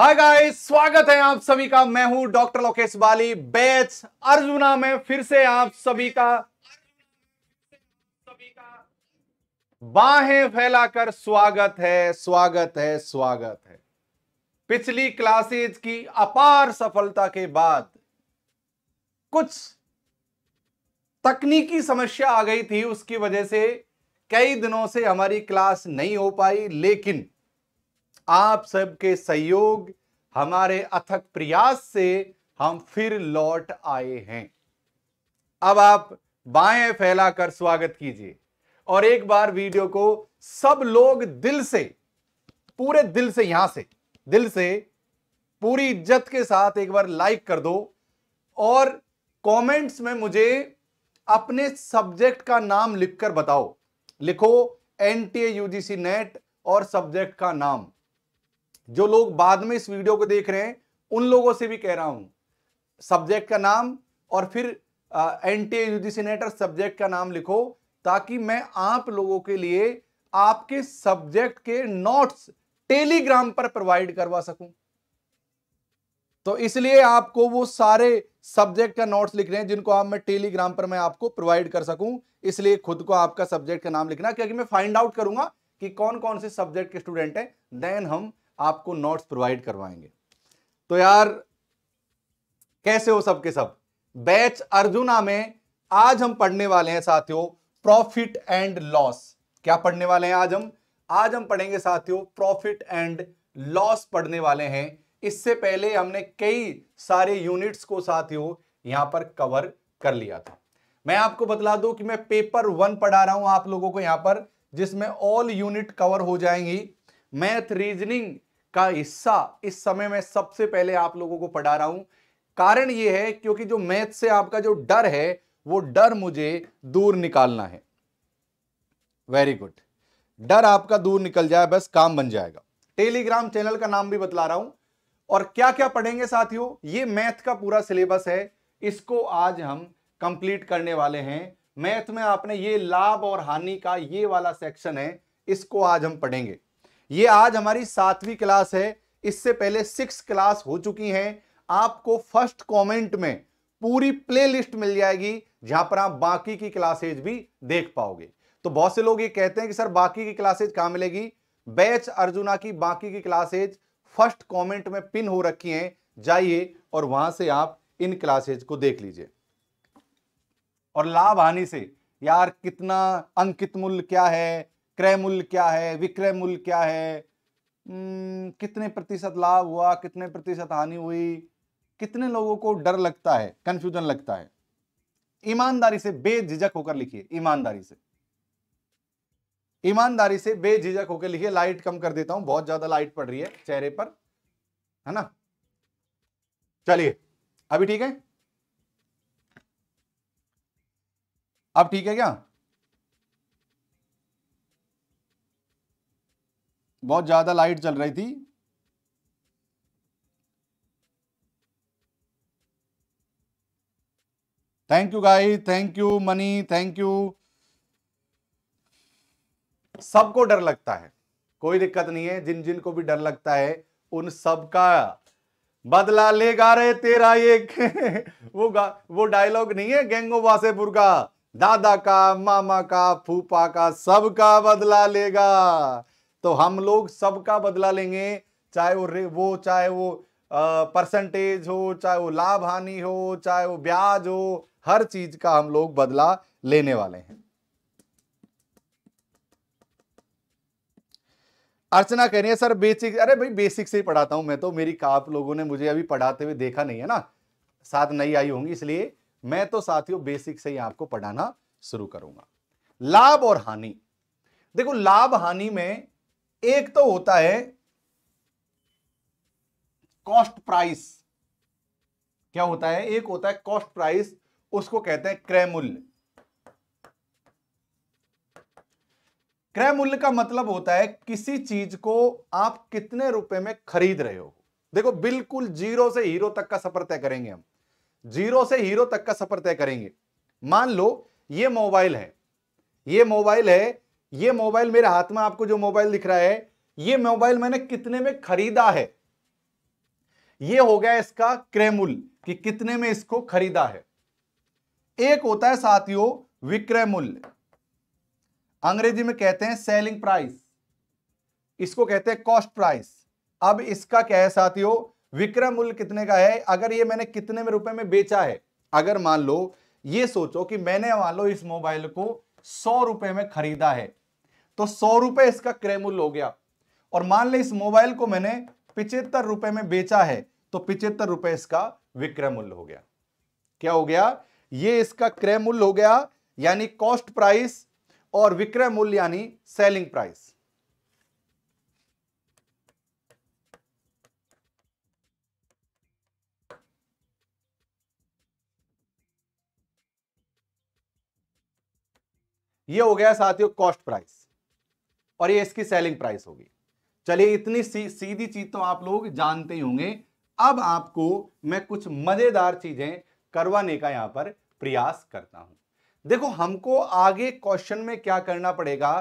hi guys स्वागत है आप सभी का मैं हूं डॉक्टर लोकेश बाली बैच अर्जुना में फिर से आप सभी का बाहें फैलाकर स्वागत है स्वागत है स्वागत है पिछली क्लासेज की अपार सफलता के बाद कुछ तकनीकी समस्या आ गई थी उसकी वजह से कई दिनों से हमारी क्लास नहीं हो पाई लेकिन आप सबके सहयोग हमारे अथक प्रयास से हम फिर लौट आए हैं अब आप बाएं फैलाकर स्वागत कीजिए और एक बार वीडियो को सब लोग दिल से पूरे दिल से यहां से दिल से पूरी इज्जत के साथ एक बार लाइक कर दो और कमेंट्स में मुझे अपने सब्जेक्ट का नाम लिखकर बताओ लिखो एन टी नेट और सब्जेक्ट का नाम जो लोग बाद में इस वीडियो को देख रहे हैं उन लोगों से भी कह रहा हूं सब्जेक्ट का नाम और फिर एंटी टी सब्जेक्ट का नाम लिखो ताकि मैं आप लोगों के लिए आपके सब्जेक्ट के नोट्स टेलीग्राम पर प्रोवाइड करवा सकूं तो इसलिए आपको वो सारे सब्जेक्ट का नोट्स लिख रहे हैं जिनको आप मैं टेलीग्राम पर मैं आपको प्रोवाइड कर सकूं इसलिए खुद को आपका सब्जेक्ट का नाम लिखना क्योंकि मैं फाइंड आउट करूंगा कि कौन कौन से सब्जेक्ट के स्टूडेंट हैं देन हम आपको नोट्स प्रोवाइड करवाएंगे तो यार कैसे हो सबके सब बैच अर्जुना में आज हम पढ़ने वाले हैं साथियों प्रॉफिट एंड लॉस क्या पढ़ने वाले हैं आज हम आज हम पढ़ेंगे साथियों प्रॉफिट एंड लॉस पढ़ने वाले हैं इससे पहले हमने कई सारे यूनिट्स को साथियों यहां पर कवर कर लिया था मैं आपको बतला दूं कि मैं पेपर वन पढ़ा रहा हूं आप लोगों को यहां पर जिसमें ऑल यूनिट कवर हो जाएंगी मैथ रीजनिंग का हिस्सा इस समय में सबसे पहले आप लोगों को पढ़ा रहा हूं कारण यह है क्योंकि जो मैथ से आपका जो डर है वो डर मुझे दूर निकालना है वेरी गुड डर आपका दूर निकल जाए बस काम बन जाएगा टेलीग्राम चैनल का नाम भी बतला रहा हूं और क्या क्या पढ़ेंगे साथियों ये मैथ का पूरा सिलेबस है इसको आज हम कंप्लीट करने वाले हैं मैथ में आपने ये लाभ और हानि का ये वाला सेक्शन है इसको आज हम पढ़ेंगे ये आज हमारी सातवीं क्लास है इससे पहले सिक्स क्लास हो चुकी हैं आपको फर्स्ट कमेंट में पूरी प्लेलिस्ट मिल जाएगी जहां पर आप बाकी की क्लासेज भी देख पाओगे तो बहुत से लोग ये कहते हैं कि सर बाकी की क्लासेज कहां मिलेगी बैच अर्जुना की बाकी की क्लासेज फर्स्ट कमेंट में पिन हो रखी हैं जाइए और वहां से आप इन क्लासेज को देख लीजिए और लाभ हानि से यार कितना अंकित मूल्य क्या है क्रय मूल्य क्या है विक्रय मूल्य क्या है हम्म, कितने प्रतिशत लाभ हुआ कितने प्रतिशत हानि हुई कितने लोगों को डर लगता है कंफ्यूजन लगता है ईमानदारी से बेझिझक होकर लिखिए ईमानदारी से ईमानदारी से बेझिझक होकर लिखिए लाइट कम कर देता हूं बहुत ज्यादा लाइट पड़ रही है चेहरे पर है ना चलिए अभी ठीक है अब ठीक है क्या बहुत ज़्यादा लाइट चल रही थी thank you guy thank you Mani thank you सबको डर लगता है कोई दिक्कत नहीं है जिन जिन को भी डर लगता है उन सबका बदला लेगा रे तेरा ये वो वो डायलॉग नहीं है गैंगो वासेपुर का दादा का मामा का फूफा का सबका बदला लेगा तो हम लोग सबका बदला लेंगे चाहे वो वो चाहे वो परसेंटेज हो चाहे वो लाभ हानि हो चाहे वो ब्याज हो हर चीज का हम लोग बदला लेने वाले हैं अर्चना कह रही है सर बेसिक अरे भाई बेसिक से ही पढ़ाता हूं मैं तो मेरी आप लोगों ने मुझे अभी पढ़ाते हुए देखा नहीं है ना साथ नहीं आई होंगी इसलिए मैं तो साथियों बेसिक से ही आपको पढ़ाना शुरू करूंगा लाभ और हानि देखो लाभ हानि में एक तो होता है कॉस्ट प्राइस क्या होता है एक होता है कॉस्ट प्राइस उसको कहते हैं क्रय मूल्य क्रय मूल्य का मतलब होता है किसी चीज को आप कितने रुपए में खरीद रहे हो देखो बिल्कुल जीरो से हीरो तक का सफर तय करेंगे हम जीरो से हीरो तक का सफर तय करेंगे मान लो ये मोबाइल है ये मोबाइल है ये मोबाइल मेरे हाथ में आपको जो मोबाइल दिख रहा है ये मोबाइल मैंने कितने में खरीदा है ये हो गया इसका क्रयमूल कि कितने में इसको खरीदा है एक होता है साथियों विक्रय मूल्य अंग्रेजी में कहते हैं सेलिंग प्राइस इसको कहते हैं कॉस्ट प्राइस अब इसका क्या है साथियों विक्रय मूल्य कितने का है अगर ये मैंने कितने में रुपए में बेचा है अगर मान लो ये सोचो कि मैंने मान लो इस मोबाइल को सौ रुपए में खरीदा है तो सौ रुपए इसका क्रयमूल हो गया और मान ले इस मोबाइल को मैंने पिचहत्तर रुपए में बेचा है तो पिचहत्तर रुपए इसका विक्रय मूल्य हो गया क्या हो गया ये इसका क्रय मूल्य हो गया यानी कॉस्ट प्राइस और विक्रय मूल्य यानी सेलिंग प्राइस ये हो गया साथियों कॉस्ट प्राइस और ये इसकी सेलिंग प्राइस होगी चलिए इतनी सी, सीधी चीज तो आप लोग जानते ही होंगे अब आपको मैं कुछ मजेदार चीजें करवाने का यहां पर प्रयास करता हूं देखो हमको आगे क्वेश्चन में क्या करना पड़ेगा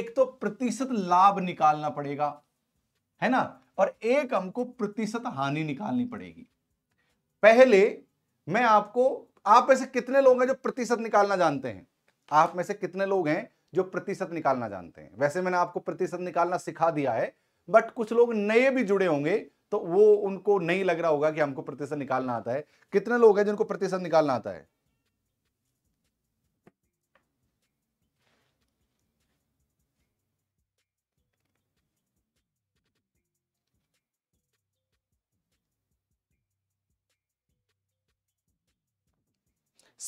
एक तो प्रतिशत लाभ निकालना पड़ेगा है ना और एक हमको प्रतिशत हानि निकालनी पड़ेगी पहले मैं आपको आप में से कितने लोग हैं जो प्रतिशत निकालना जानते हैं आप में से कितने लोग हैं जो प्रतिशत निकालना जानते हैं वैसे मैंने आपको प्रतिशत निकालना सिखा दिया है बट कुछ लोग नए भी जुड़े होंगे तो वो उनको नहीं लग रहा होगा कि हमको प्रतिशत निकालना आता है कितने लोग हैं जिनको प्रतिशत निकालना आता है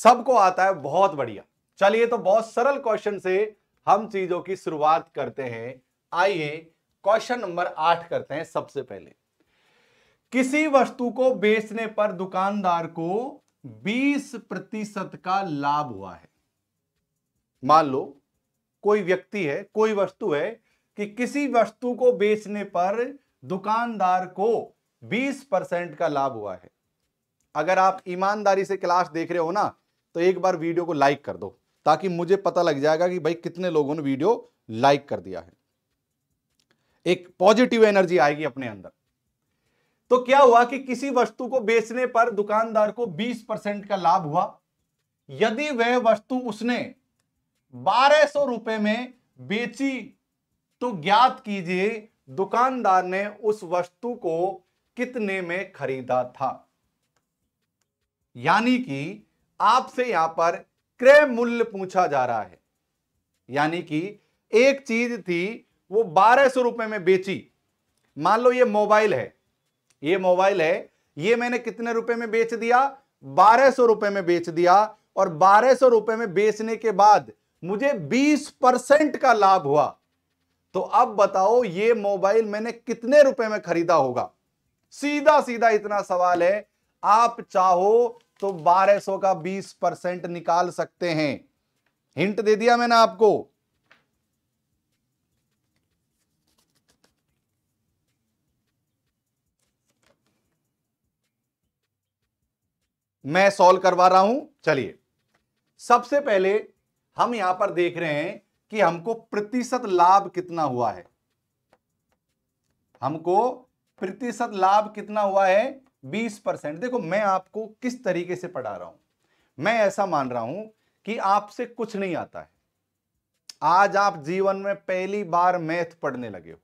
सबको आता है बहुत बढ़िया चलिए तो बहुत सरल क्वेश्चन से हम चीजों की शुरुआत करते हैं आइए क्वेश्चन नंबर आठ करते हैं सबसे पहले किसी वस्तु को बेचने पर दुकानदार को 20 प्रतिशत का लाभ हुआ है मान लो कोई व्यक्ति है कोई वस्तु है कि किसी वस्तु को बेचने पर दुकानदार को 20 परसेंट का लाभ हुआ है अगर आप ईमानदारी से क्लास देख रहे हो ना तो एक बार वीडियो को लाइक कर दो ताकि मुझे पता लग जाएगा कि भाई कितने लोगों ने वीडियो लाइक कर दिया है एक पॉजिटिव एनर्जी आएगी अपने अंदर तो क्या हुआ कि किसी वस्तु को बेचने पर दुकानदार को 20 परसेंट का लाभ हुआ यदि वह वस्तु उसने बारह सौ रुपए में बेची तो ज्ञात कीजिए दुकानदार ने उस वस्तु को कितने में खरीदा था यानी कि आपसे यहां पर क्रय मूल्य पूछा जा रहा है यानी कि एक चीज थी वो बारह सौ रुपए में बेची मान लो ये मोबाइल है ये मोबाइल है ये मैंने कितने रुपए में बेच दिया बारह सौ रुपए में बेच दिया और बारह सौ रुपए में बेचने के बाद मुझे बीस परसेंट का लाभ हुआ तो अब बताओ ये मोबाइल मैंने कितने रुपए में खरीदा होगा सीधा सीधा इतना सवाल है आप चाहो तो 1200 का 20 परसेंट निकाल सकते हैं हिंट दे दिया मैंने आपको मैं सॉल्व करवा रहा हूं चलिए सबसे पहले हम यहां पर देख रहे हैं कि हमको प्रतिशत लाभ कितना हुआ है हमको प्रतिशत लाभ कितना हुआ है बीस परसेंट देखो मैं आपको किस तरीके से पढ़ा रहा हूं मैं ऐसा मान रहा हूं कि आपसे कुछ नहीं आता है आज आप जीवन में पहली बार मैथ पढ़ने लगे हो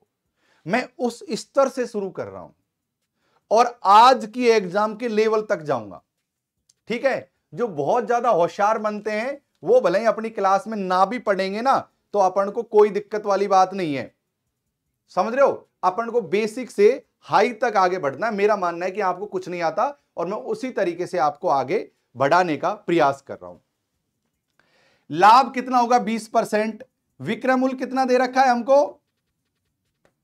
मैं उस स्तर से शुरू कर रहा हूं और आज की एग्जाम के लेवल तक जाऊंगा ठीक है जो बहुत ज्यादा होशियार बनते हैं वो भले ही अपनी क्लास में ना भी पढ़ेंगे ना तो अपन को कोई दिक्कत वाली बात नहीं है समझ रहे हो अपन को बेसिक से हाई तक आगे बढ़ना है मेरा मानना है कि आपको कुछ नहीं आता और मैं उसी तरीके से आपको आगे बढ़ाने का प्रयास कर रहा हूं लाभ कितना होगा 20 परसेंट विक्रय मूल्य कितना दे रखा है हमको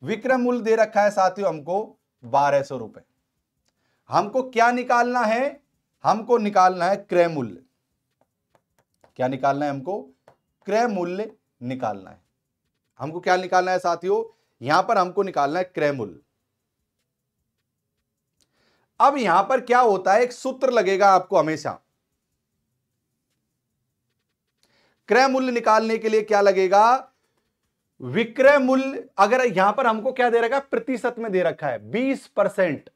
विक्रम मूल्य दे रखा है साथियों हमको बारह सौ रुपए हमको क्या निकालना है हमको निकालना है क्रय मूल्य क्या निकालना है हमको क्रय मूल्य निकालना है हमको क्या निकालना है साथियों यहां पर हमको निकालना है क्रय मूल्य अब यहां पर क्या होता है एक सूत्र लगेगा आपको हमेशा क्रय मूल्य निकालने के लिए क्या लगेगा विक्रय मूल्य अगर यहां पर हमको क्या दे रखा है प्रतिशत में दे रखा है 20 परसेंट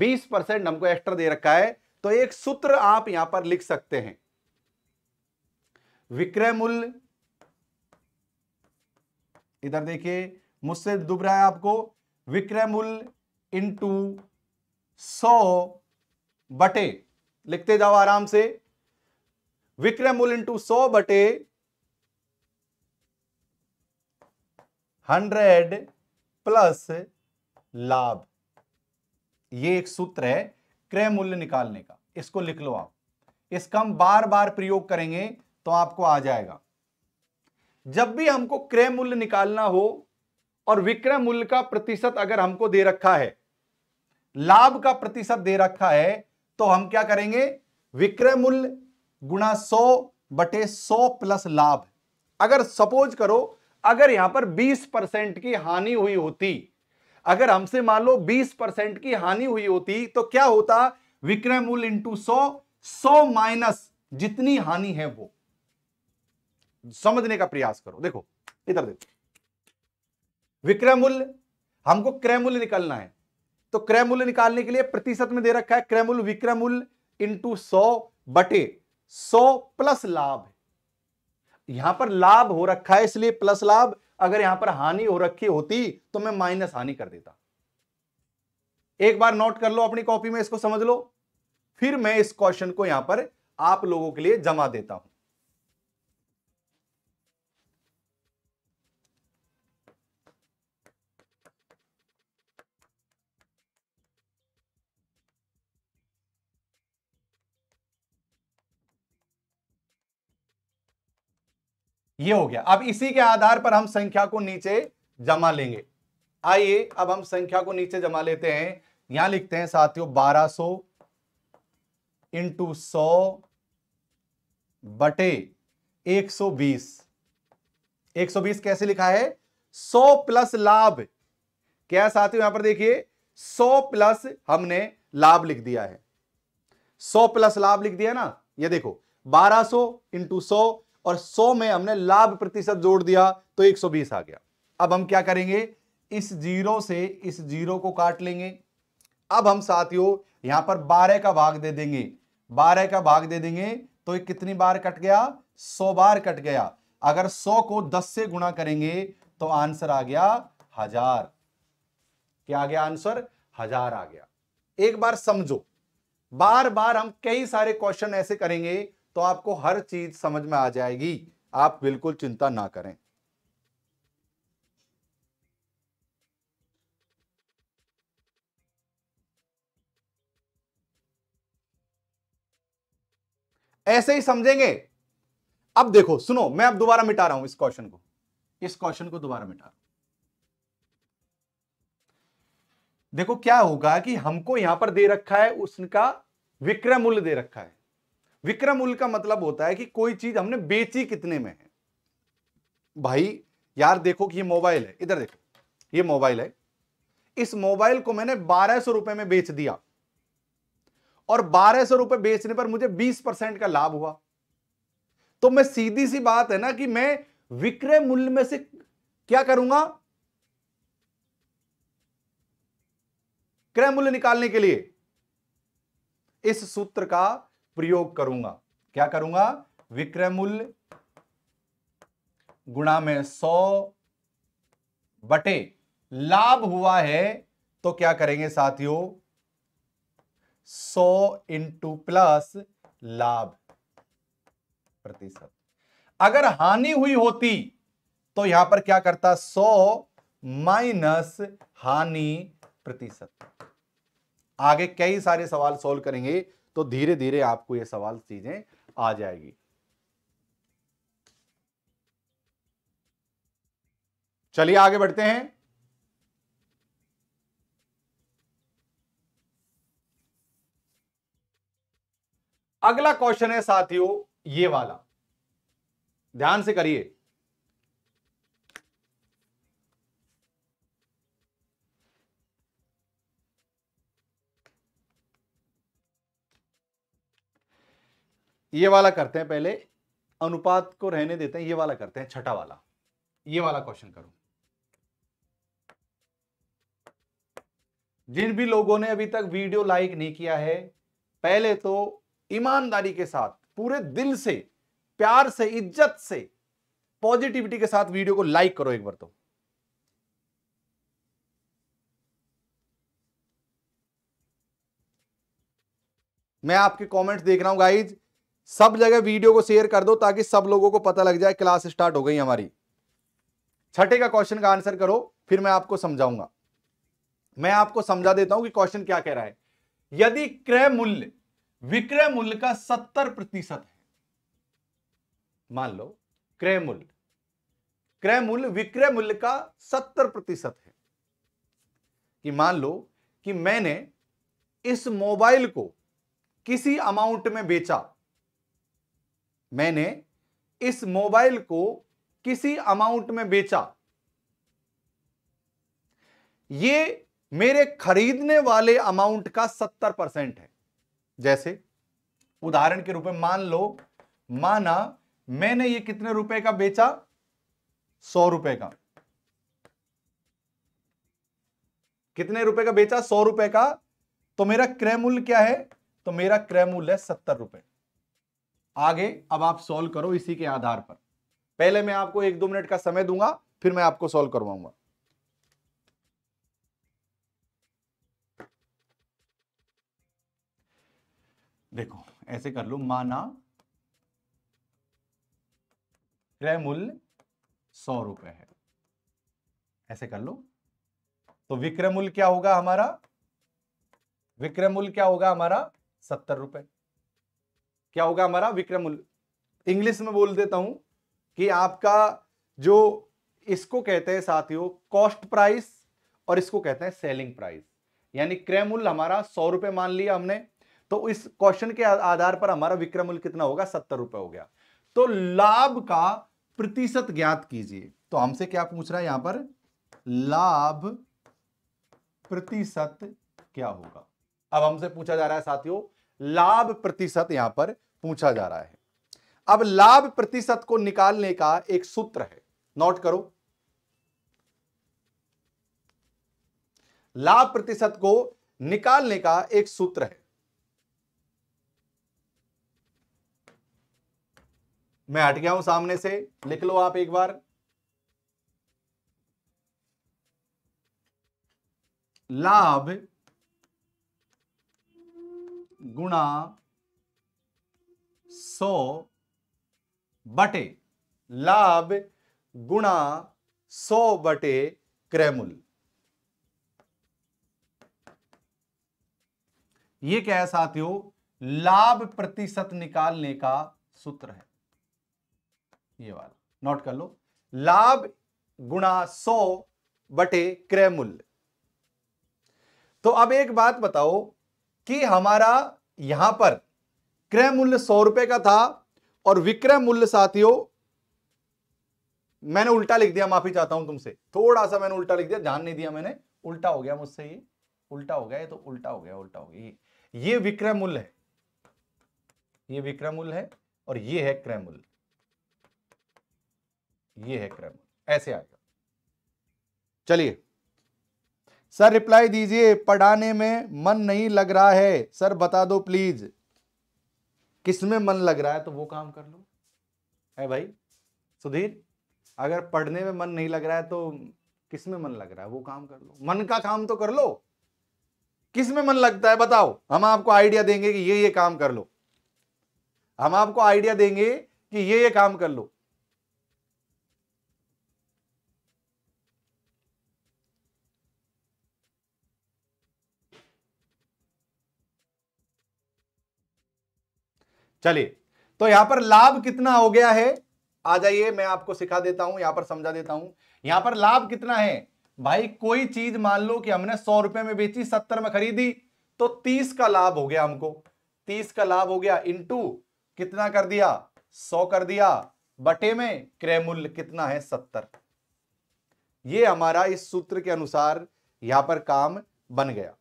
बीस परसेंट हमको एक्स्ट्रा दे रखा है तो एक सूत्र आप यहां पर लिख सकते हैं विक्रय मूल्य इधर देखिए मुझसे दुब रहा है आपको विक्रय मूल्य इनटू सौ बटे लिखते जाओ आराम से विक्रय मूल्य इंटू सौ बटे हंड्रेड प्लस लाभ ये एक सूत्र है क्रय मूल्य निकालने का इसको लिख लो आप इसका हम बार बार प्रयोग करेंगे तो आपको आ जाएगा जब भी हमको क्रय मूल्य निकालना हो और विक्रय मूल्य का प्रतिशत अगर हमको दे रखा है लाभ का प्रतिशत दे रखा है तो हम क्या करेंगे विक्रय मूल्य गुणा सौ बटे सौ प्लस लाभ अगर सपोज करो अगर यहां पर 20 परसेंट की हानि हुई होती अगर हमसे मान लो 20 परसेंट की हानि हुई होती तो क्या होता विक्रय मूल्य इंटू सौ सौ माइनस जितनी हानि है वो समझने का प्रयास करो देखो इधर देखो विक्रय मूल्य हमको क्रय मूल्य निकलना है तो क्रय मूल्य निकालने के लिए प्रतिशत में दे रखा है क्रय मूल्य विक्रय मूल्य इंटू सौ बटे सौ प्लस लाभ यहां पर लाभ हो रखा है इसलिए प्लस लाभ अगर यहां पर हानि हो रखी होती तो मैं माइनस हानि कर देता एक बार नोट कर लो अपनी कॉपी में इसको समझ लो फिर मैं इस क्वेश्चन को यहां पर आप लोगों के लिए जमा देता हूं ये हो गया अब इसी के आधार पर हम संख्या को नीचे जमा लेंगे आइए अब हम संख्या को नीचे जमा लेते हैं यहां लिखते हैं साथियों बारह सो इंटू सौ बटे एक सौ बीस एक सौ बीस कैसे लिखा है सौ प्लस लाभ क्या है साथियों यहां पर देखिए सौ प्लस हमने लाभ लिख दिया है सौ प्लस लाभ लिख दिया ना ये देखो बारह सो इंटू सौ और सौ में हमने लाभ प्रतिशत जोड़ दिया तो एक सौ बीस आ गया अब हम क्या करेंगे इस जीरो से इस जीरो को काट लेंगे अब हम साथियों यहां पर बारह का भाग दे देंगे बारह का भाग दे देंगे तो ये कितनी बार कट गया सौ बार कट गया अगर सौ को दस से गुणा करेंगे तो आंसर आ गया हजार क्या आ गया आंसर हजार आ गया एक बार समझो बार बार हम कई सारे क्वेश्चन ऐसे करेंगे तो आपको हर चीज समझ में आ जाएगी आप बिल्कुल चिंता ना करें ऐसे ही समझेंगे अब देखो सुनो मैं अब दोबारा मिटा रहा हूं इस क्वेश्चन को इस क्वेश्चन को दोबारा मिटा रहा हूं देखो क्या होगा कि हमको यहां पर दे रखा है उसका विक्रय मूल्य दे रखा है विक्रम मूल्य का मतलब होता है कि कोई चीज हमने बेची कितने में है भाई यार देखो कि ये मोबाइल है इधर देखो ये मोबाइल है इस मोबाइल को मैंने बारह सौ रुपए में बेच दिया और बारह सौ रुपए बेचने पर मुझे बीस परसेंट का लाभ हुआ तो मैं सीधी सी बात है ना कि मैं विक्रय मूल्य में से क्या करूंगा क्रय मूल्य निकालने के लिए इस सूत्र का प्रयोग करूंगा क्या करूंगा विक्रय मूल्य गुणा में सौ बटे लाभ हुआ है तो क्या करेंगे साथियों सौ इंटू प्लस लाभ प्रतिशत अगर हानि हुई होती तो यहां पर क्या करता सौ माइनस हानि प्रतिशत आगे कई सारे सवाल सोल्व करेंगे तो धीरे धीरे आपको ये सवाल चीजें आ जाएगी चलिए आगे बढ़ते हैं अगला क्वेश्चन है साथियों ये वाला ध्यान से करिए ये वाला करते हैं पहले अनुपात को रहने देते हैं ये वाला करते हैं छठा वाला ये वाला क्वेश्चन करो जिन भी लोगों ने अभी तक वीडियो लाइक नहीं किया है पहले तो ईमानदारी के साथ पूरे दिल से प्यार से इज्जत से पॉजिटिविटी के साथ वीडियो को लाइक करो एक बार तो मैं आपके कमेंट्स देख रहा हूं गाइज सब जगह वीडियो को शेयर कर दो ताकि सब लोगों को पता लग जाए क्लास स्टार्ट हो गई हमारी छठे का क्वेश्चन का आंसर करो फिर मैं आपको समझाऊंगा मैं आपको समझा देता हूं कि क्वेश्चन क्या कह रहा है यदि क्रय मूल्य विक्रय मूल्य का सत्तर प्रतिशत है मान लो क्रय मूल्य क्रय मूल्य विक्रय मूल्य का सत्तर प्रतिशत है कि मान लो कि मैंने इस मोबाइल को किसी अमाउंट में बेचा मैंने इस मोबाइल को किसी अमाउंट में बेचा ये मेरे खरीदने वाले अमाउंट का सत्तर परसेंट है जैसे उदाहरण के रूप में मान लो माना मैंने ये कितने रुपए का बेचा सौ रुपए का कितने रुपए का बेचा सौ रुपए का तो मेरा क्रय मूल्य क्या है तो मेरा क्रय मूल्य है सत्तर रुपए आगे अब आप सॉल्व करो इसी के आधार पर पहले मैं आपको एक दो मिनट का समय दूंगा फिर मैं आपको सॉल्व करवाऊंगा देखो ऐसे कर लो माना क्रय मूल्य सौ रुपए है ऐसे कर लो तो विक्रय मूल्य क्या होगा हमारा विक्रय मूल्य क्या होगा हमारा सत्तर रुपए क्या होगा हमारा विक्रम इंग्लिश में बोल देता हूं कि आपका जो इसको कहते हैं साथियों कॉस्ट प्राइस और इसको कहते हैं सेलिंग प्राइस यानी क्रय मूल्य हमारा सौ रुपए मान लिया हमने तो इस क्वेश्चन के आधार पर हमारा विक्रमूल मूल्य कितना होगा सत्तर रुपये हो गया तो लाभ का प्रतिशत ज्ञात कीजिए तो हमसे क्या पूछ रहा है यहां पर लाभ प्रतिशत क्या होगा अब हमसे पूछा जा रहा है साथियों लाभ प्रतिशत यहां पर पूछा जा रहा है अब लाभ प्रतिशत को निकालने का एक सूत्र है नोट करो लाभ प्रतिशत को निकालने का एक सूत्र है मैं हट गया हूं सामने से लिख लो आप एक बार लाभ गुणा सौ बटे लाभ गुणा सौ बटे क्रैमुल ये क्या है साथियों लाभ प्रतिशत निकालने का सूत्र है ये वाला नोट कर लो लाभ गुणा सौ बटे क्रैमूल तो अब एक बात बताओ कि हमारा यहां पर क्रय मूल्य सौ रुपए का था और विक्रय मूल्य साथियों मैंने उल्टा लिख दिया माफी चाहता हूं तुमसे थोड़ा सा मैंने उल्टा लिख दिया ध्यान नहीं दिया मैंने उल्टा हो गया मुझसे ये उल्टा हो गया ये तो उल्टा हो गया उल्टा हो गया ये विक्रय मूल्य है ये विक्रय मूल्य है और ये है क्रय मूल्य ये है क्रय मूल्य ऐसे आएगा चलिए सर रिप्लाई दीजिए पढ़ाने में मन नहीं लग रहा है सर बता दो प्लीज किस में मन लग रहा है तो वो काम कर लो है भाई सुधीर अगर पढ़ने में मन नहीं लग रहा है तो किस में मन लग रहा है वो काम कर लो मन का काम तो कर लो किस में मन लगता है बताओ हम आपको आइडिया देंगे कि ये ये काम कर लो हम आपको आइडिया देंगे कि ये ये काम कर लो चलिए तो यहां पर लाभ कितना हो गया है आ जाइए मैं आपको सिखा देता हूं यहां पर समझा देता हूं यहां पर लाभ कितना है भाई कोई चीज मान लो कि हमने सौ रुपए में बेची सत्तर में खरीदी तो तीस का लाभ हो गया हमको तीस का लाभ हो गया इंटू कितना कर दिया सौ कर दिया बटे में क्रय मूल्य कितना है सत्तर ये हमारा इस सूत्र के अनुसार यहां पर काम बन गया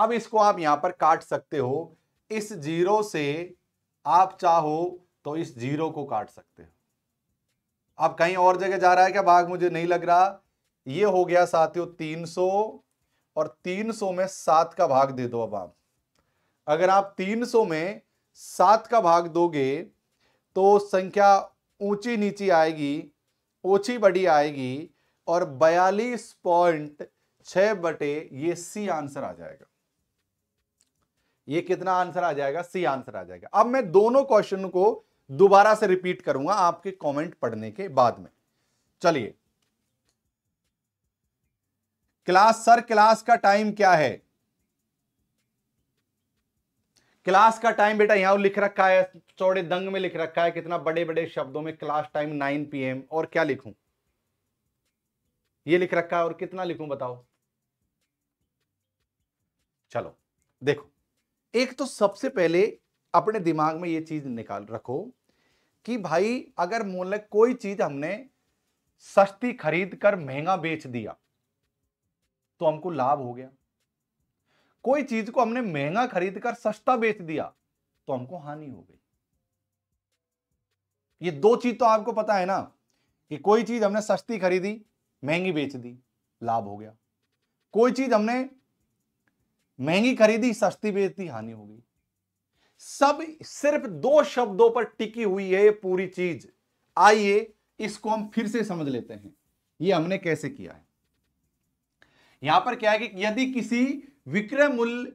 अब इसको आप यहां पर काट सकते हो इस जीरो से आप चाहो तो इस जीरो को काट सकते हो अब कहीं और जगह जा रहा है क्या भाग मुझे नहीं लग रहा ये हो गया साथियों तीन सो और तीन सो में सात का भाग दे दो अब आप अगर आप तीन सो में सात का भाग दोगे तो संख्या ऊंची नीची आएगी ऊंची बड़ी आएगी और बयालीस पॉइंट छ बटे ये सी आंसर आ जाएगा ये कितना आंसर आ जाएगा सी आंसर आ जाएगा अब मैं दोनों क्वेश्चन को दोबारा से रिपीट करूंगा आपके कमेंट पढ़ने के बाद में चलिए क्लास सर क्लास का टाइम क्या है क्लास का टाइम बेटा यहां लिख रखा है चौड़े दंग में लिख रखा है कितना बड़े बड़े शब्दों में क्लास टाइम 9 पीएम और क्या लिखूं ये लिख रखा है और कितना लिखूं बताओ चलो देखो एक तो सबसे पहले अपने दिमाग में ये चीज़ निकाल रखो कि भाई अगर मोल कोई चीज़ हमने सस्ती खरीद कर महंगा बेच दिया तो हमको लाभ हो गया कोई चीज़ को हमने महंगा खरीद कर सस्ता बेच दिया तो हमको हानि हो गई ये दो चीज तो आपको पता है ना कि कोई चीज हमने सस्ती खरीदी महंगी बेच दी लाभ हो गया कोई चीज हमने महंगी खरीदी सस्ती बेचती हानि होगी सब सिर्फ दो शब्दों पर टिकी हुई है ये पूरी चीज आइए इसको हम फिर से समझ लेते हैं ये हमने कैसे किया है यहां पर क्या है कि यदि किसी विक्रय मूल्य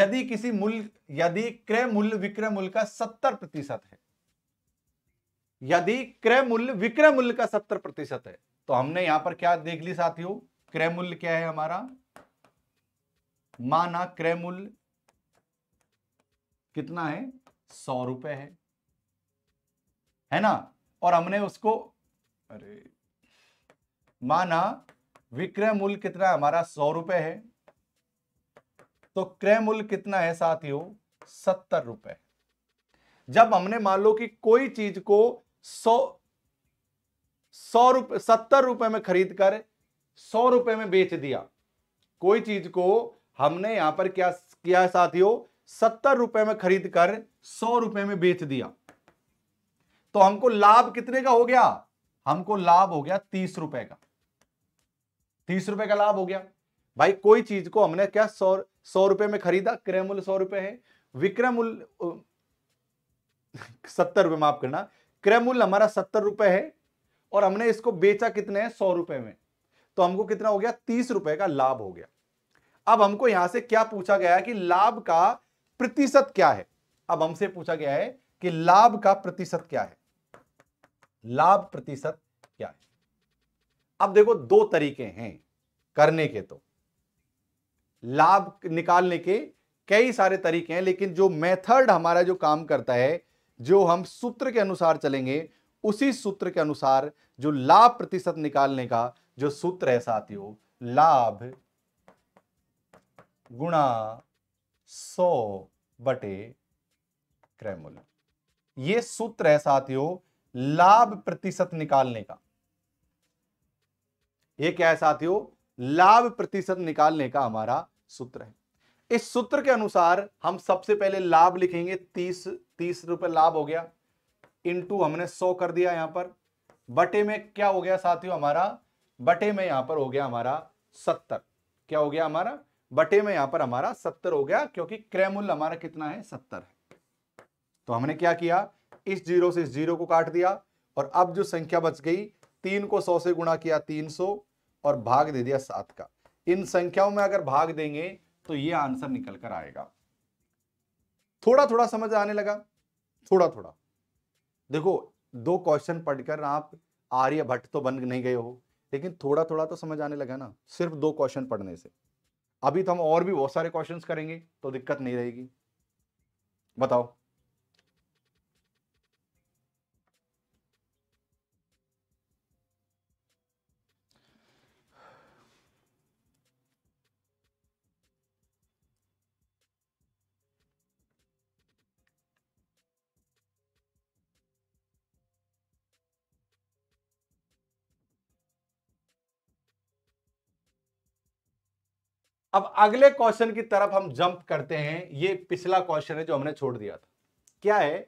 यदि किसी मूल्य यदि क्रय मूल्य विक्रय मूल्य का सत्तर प्रतिशत है यदि क्रय मूल्य विक्रय मूल्य का सत्तर प्रतिशत है तो हमने यहां पर क्या देख ली साथियों क्रय मूल्य क्या है हमारा माना क्रय मूल्य कितना है सौ रुपए है है ना और हमने उसको अरे माना विक्रय मूल्य कितना है हमारा सौ रुपए है तो क्रय मूल्य कितना है साथियों सत्तर रुपए जब हमने मान लो कि कोई चीज को सौ सौ रुपए सत्तर रुपए में खरीद कर सौ रुपए में बेच दिया कोई चीज को हमने यहां पर क्या किया साथियों सत्तर रुपए में खरीद कर सौ रुपए में बेच दिया तो हमको लाभ कितने का हो गया हमको लाभ हो गया तीस रुपए का तीस रुपए का लाभ हो गया भाई कोई चीज को हमने क्या सौ सौ रुपए में खरीदा क्रय मूल्य सौ रुपए है विक्रय मूल्य सत्तर रुपए माफ करना क्रय मूल्य हमारा सत्तर रुपए है और हमने इसको बेचा कितने है सौ रुपए में तो हमको कितना हो गया तीस रुपए का लाभ हो गया अब हमको यहां से क्या पूछा गया है कि लाभ का प्रतिशत क्या है अब हमसे पूछा गया है कि लाभ का प्रतिशत क्या है लाभ प्रतिशत क्या है अब देखो दो तरीके हैं करने के तो लाभ निकालने के कई सारे तरीके हैं लेकिन जो मेथड हमारा जो काम करता है जो हम सूत्र के अनुसार चलेंगे उसी सूत्र के अनुसार जो लाभ प्रतिशत निकालने का जो सूत्र है साथियों लाभ गुणा सौ बटे क्रैमूल ये सूत्र है साथियों लाभ प्रतिशत निकालने का ये क्या है साथियों लाभ प्रतिशत निकालने का हमारा सूत्र है इस सूत्र के अनुसार हम सबसे पहले लाभ लिखेंगे तीस तीस रुपए लाभ हो गया इंटू हमने सौ कर दिया यहां पर बटे में क्या हो गया साथियों हमारा बटे में यहां पर हो गया हमारा सत्तर क्या हो गया हमारा बटे में यहां पर हमारा सत्तर हो गया क्योंकि क्रय मूल्य हमारा कितना है सत्तर है तो हमने क्या किया इस जीरो से इस जीरो को काट दिया और अब जो संख्या बच गई तीन को सौ से गुणा किया तीन सौ और भाग दे दिया सात का इन संख्याओं में अगर भाग देंगे तो ये आंसर निकल कर आएगा थोड़ा थोड़ा समझ आने लगा थोड़ा थोड़ा देखो दो क्वेश्चन पढ़कर आप आर्यभट्ट तो बन नहीं गए हो लेकिन थोड़ा थोड़ा तो समझ आने लगा ना सिर्फ दो क्वेश्चन पढ़ने से अभी तो हम और भी बहुत सारे क्वेश्चंस करेंगे तो दिक्कत नहीं रहेगी बताओ अब अगले क्वेश्चन की तरफ हम जंप करते हैं ये पिछला क्वेश्चन है जो हमने छोड़ दिया था क्या है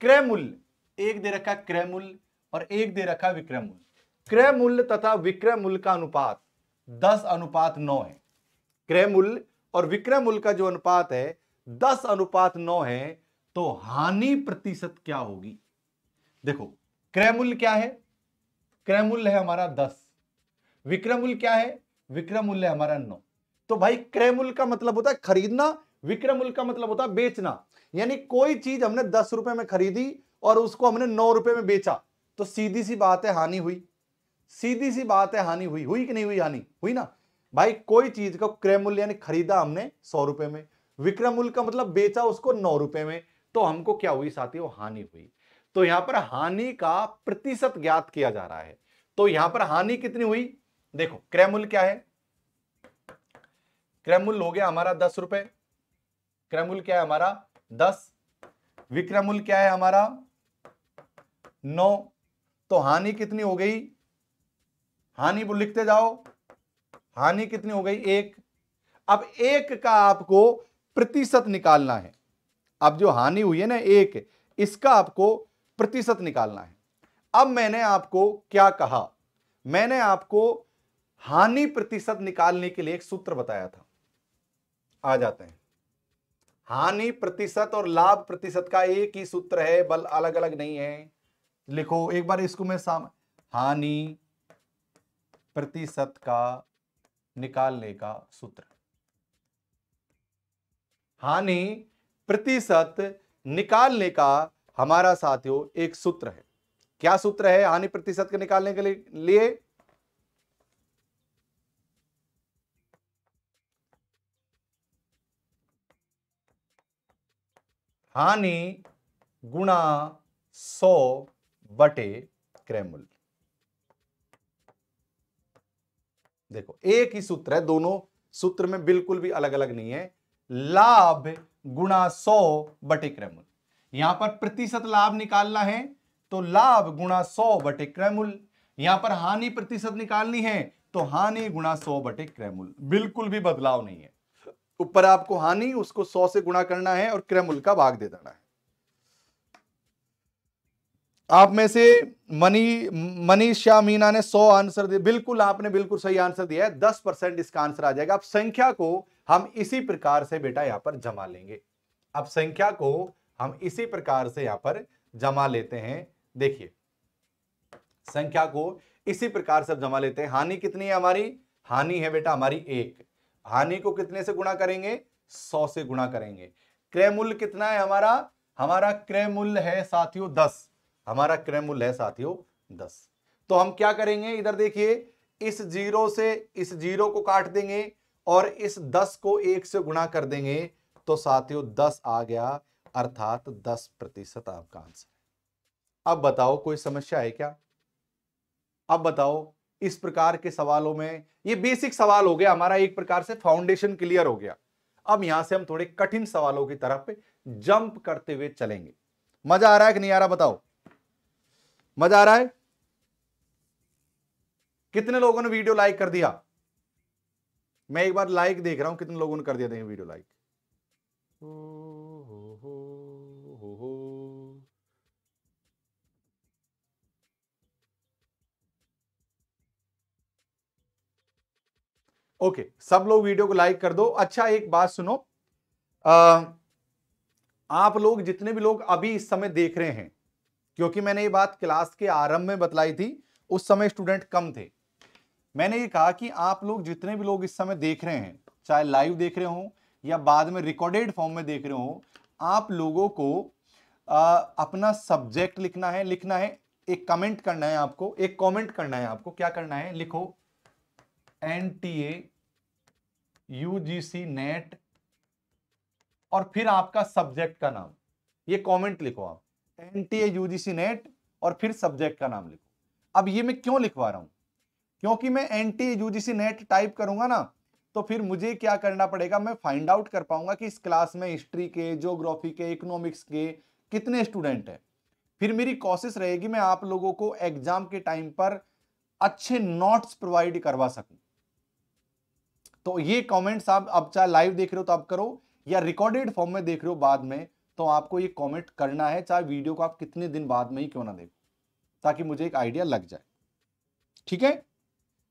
क्रय मूल्य एक दे रखा क्रय मूल्य और एक दे रखा विक्रय मूल्य क्रय मूल्य तथा विक्रय मूल्य का अनुपात दस अनुपात नौ है क्रय मूल्य और विक्रय मूल्य का जो अनुपात है दस अनुपात नौ है तो हानि प्रतिशत क्या होगी देखो क्रय मूल्य क्या है क्रय मूल्य है हमारा दस विक्रय मूल्य क्या है विक्रय मूल्य हमारा नौ तो भाई क्रय मूल्य का मतलब होता है खरीदना विक्रय मूल्य का मतलब होता है बेचना यानी कोई चीज हमने दस रुपए में खरीदी और उसको हमने नौ रुपए में बेचा तो सीधी सी बात है हानि हुई सीधी सी बात है हानि हुई हुई कि नहीं हुई हानि हुई ना भाई कोई चीज का क्रय मूल्य यानी खरीदा हमने सौ रुपए में विक्रय मूल्य का मतलब बेचा उसको नौ रुपए में तो हमको क्या हुई साथियों हानि हुई तो यहां पर हानि का प्रतिशत ज्ञात किया जा रहा है तो यहां पर हानि कितनी हुई देखो क्रय मूल्य क्या है क्रमूल हो गया हमारा दस रुपए क्रमूल क्या है हमारा दस विक्रमूल क्या है हमारा नौ तो हानि कितनी हो गई हानि लिखते जाओ हानि कितनी हो गई एक अब एक का आपको प्रतिशत निकालना है अब जो हानि हुई है ना एक इसका आपको प्रतिशत निकालना है अब मैंने आपको क्या कहा मैंने आपको हानि प्रतिशत निकालने के लिए एक सूत्र बताया था आ जाते हैं हानि प्रतिशत और लाभ प्रतिशत का एक ही सूत्र है बल अलग अलग नहीं है लिखो एक बार इसको मैं साम हानि प्रतिशत का निकालने का सूत्र हानि प्रतिशत निकालने का हमारा साथियों एक सूत्र है क्या सूत्र है हानि प्रतिशत के निकालने के लिए हानि गुणा सौ बटे क्रैमुल देखो एक ही सूत्र है दोनों सूत्र में बिल्कुल भी अलग अलग नहीं है लाभ गुणा सौ बटे क्रैमुल यहां पर प्रतिशत लाभ निकालना है तो लाभ गुणा सौ बटे क्रैमुल यहां पर हानि प्रतिशत निकालनी है तो हानि गुणा सौ बटे क्रैमुल बिल्कुल भी बदलाव नहीं है ऊपर आपको हानि उसको सौ से गुणा करना है और क्रमूल का भाग दे देना है आप में से मनी मनीष शाह मीना ने सौ आंसर दिया बिल्कुल आपने बिल्कुल सही आंसर दिया है दस परसेंट इसका आंसर आ जाएगा अब संख्या को हम इसी प्रकार से बेटा यहां पर जमा लेंगे अब संख्या को हम इसी प्रकार से यहां पर जमा लेते हैं देखिए संख्या को इसी प्रकार से जमा लेते हैं हानि कितनी है हमारी हानि है बेटा हमारी एक हानि को कितने से गुणा करेंगे सौ से गुणा करेंगे क्रय मूल्य कितना है हमारा हमारा क्रय मूल्य है साथियों दस हमारा क्रय मूल्य है साथियों दस तो हम क्या करेंगे इधर देखिए इस जीरो से इस जीरो को काट देंगे और इस दस को एक से गुणा कर देंगे तो साथियों दस आ गया अर्थात दस प्रतिशत आपका आंसर अब बताओ कोई समस्या है क्या अब बताओ इस प्रकार के सवालों में ये बेसिक सवाल हो गया हमारा एक प्रकार से फाउंडेशन क्लियर हो गया अब यहां से हम थोड़े कठिन सवालों की तरफ जंप करते हुए चलेंगे मजा आ रहा है कि नहीं आ रहा बताओ मजा आ रहा है कितने लोगों ने वीडियो लाइक कर दिया मैं एक बार लाइक देख रहा हूं कितने लोगों ने कर दिया देखिए वीडियो लाइक ओके सब लोग वीडियो को लाइक कर दो अच्छा एक बात सुनो आ, आप लोग जितने भी लोग अभी इस समय देख रहे हैं क्योंकि मैंने ये बात क्लास के आरंभ में बतलाई थी उस समय स्टूडेंट कम थे मैंने ये कहा कि आप लोग जितने भी लोग इस समय देख रहे हैं चाहे लाइव देख रहे हो या बाद में रिकॉर्डेड फॉर्म में देख रहे हो आप लोगों को आ, अपना सब्जेक्ट लिखना है लिखना है एक कमेंट करना है आपको एक कमेंट करना है आपको क्या करना है लिखो एनटीए यूजीसी नेट और फिर आपका सब्जेक्ट का नाम ये कमेंट लिखो आप एनटीए यूजीसी नेट और फिर सब्जेक्ट का नाम लिखो अब ये मैं क्यों लिखवा रहा हूं क्योंकि मैं एनटीए यूजीसी नेट टाइप करूंगा ना तो फिर मुझे क्या करना पड़ेगा मैं फाइंड आउट कर पाऊंगा कि इस क्लास में हिस्ट्री के जोग्राफी के इकोनॉमिक्स के कितने स्टूडेंट हैं फिर मेरी कोशिश रहेगी मैं आप लोगों को एग्जाम के टाइम पर अच्छे नोट्स प्रोवाइड करवा सकूं तो ये कमेंट्स आप अब चाहे लाइव देख रहे हो तो आप करो या रिकॉर्डेड फॉर्म में देख रहे हो बाद में तो आपको ये कमेंट करना है चाहे वीडियो को आप कितने दिन बाद में ही क्यों ना देखो ताकि मुझे एक आइडिया लग जाए ठीक है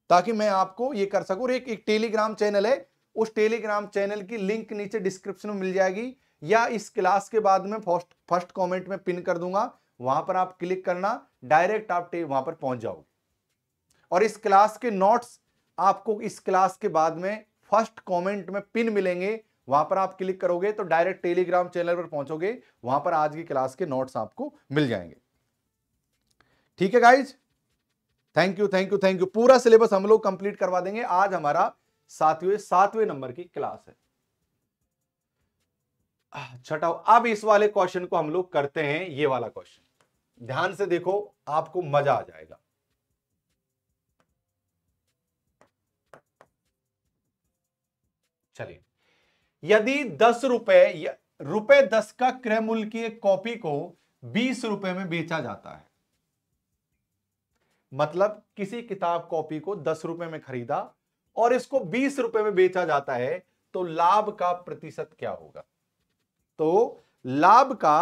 ताकि मैं आपको ये कर सकूं एक एक टेलीग्राम चैनल है उस टेलीग्राम चैनल की लिंक नीचे डिस्क्रिप्शन में मिल जाएगी या इस क्लास के बाद में फर्स्ट फर्स्ट कमेंट में पिन कर दूंगा वहां पर आप क्लिक करना डायरेक्ट आप वहां पर पहुंच जाओगे और इस क्लास के नोट्स आपको इस क्लास के बाद में फर्स्ट कमेंट में पिन मिलेंगे वहां पर आप क्लिक करोगे तो डायरेक्ट टेलीग्राम चैनल पर पहुंचोगे वहां पर आज की क्लास के नोट्स आपको मिल जाएंगे ठीक है guys thank you thank you thank you पूरा सिलेबस हम लोग कंप्लीट करवा देंगे आज हमारा सातवें सातवें नंबर की क्लास है छठा अब इस वाले क्वेश्चन को हम लोग करते हैं ये वाला क्वेश्चन ध्यान से देखो आपको मजा आ जाएगा चलिए यदि दस रुपए रुपए दस का क्रय मूल्य की एक कॉपी को बीस रुपए में बेचा जाता है मतलब किसी किताब कॉपी को दस रुपए में खरीदा और इसको बीस रुपए में बेचा जाता है तो लाभ का प्रतिशत क्या होगा तो लाभ का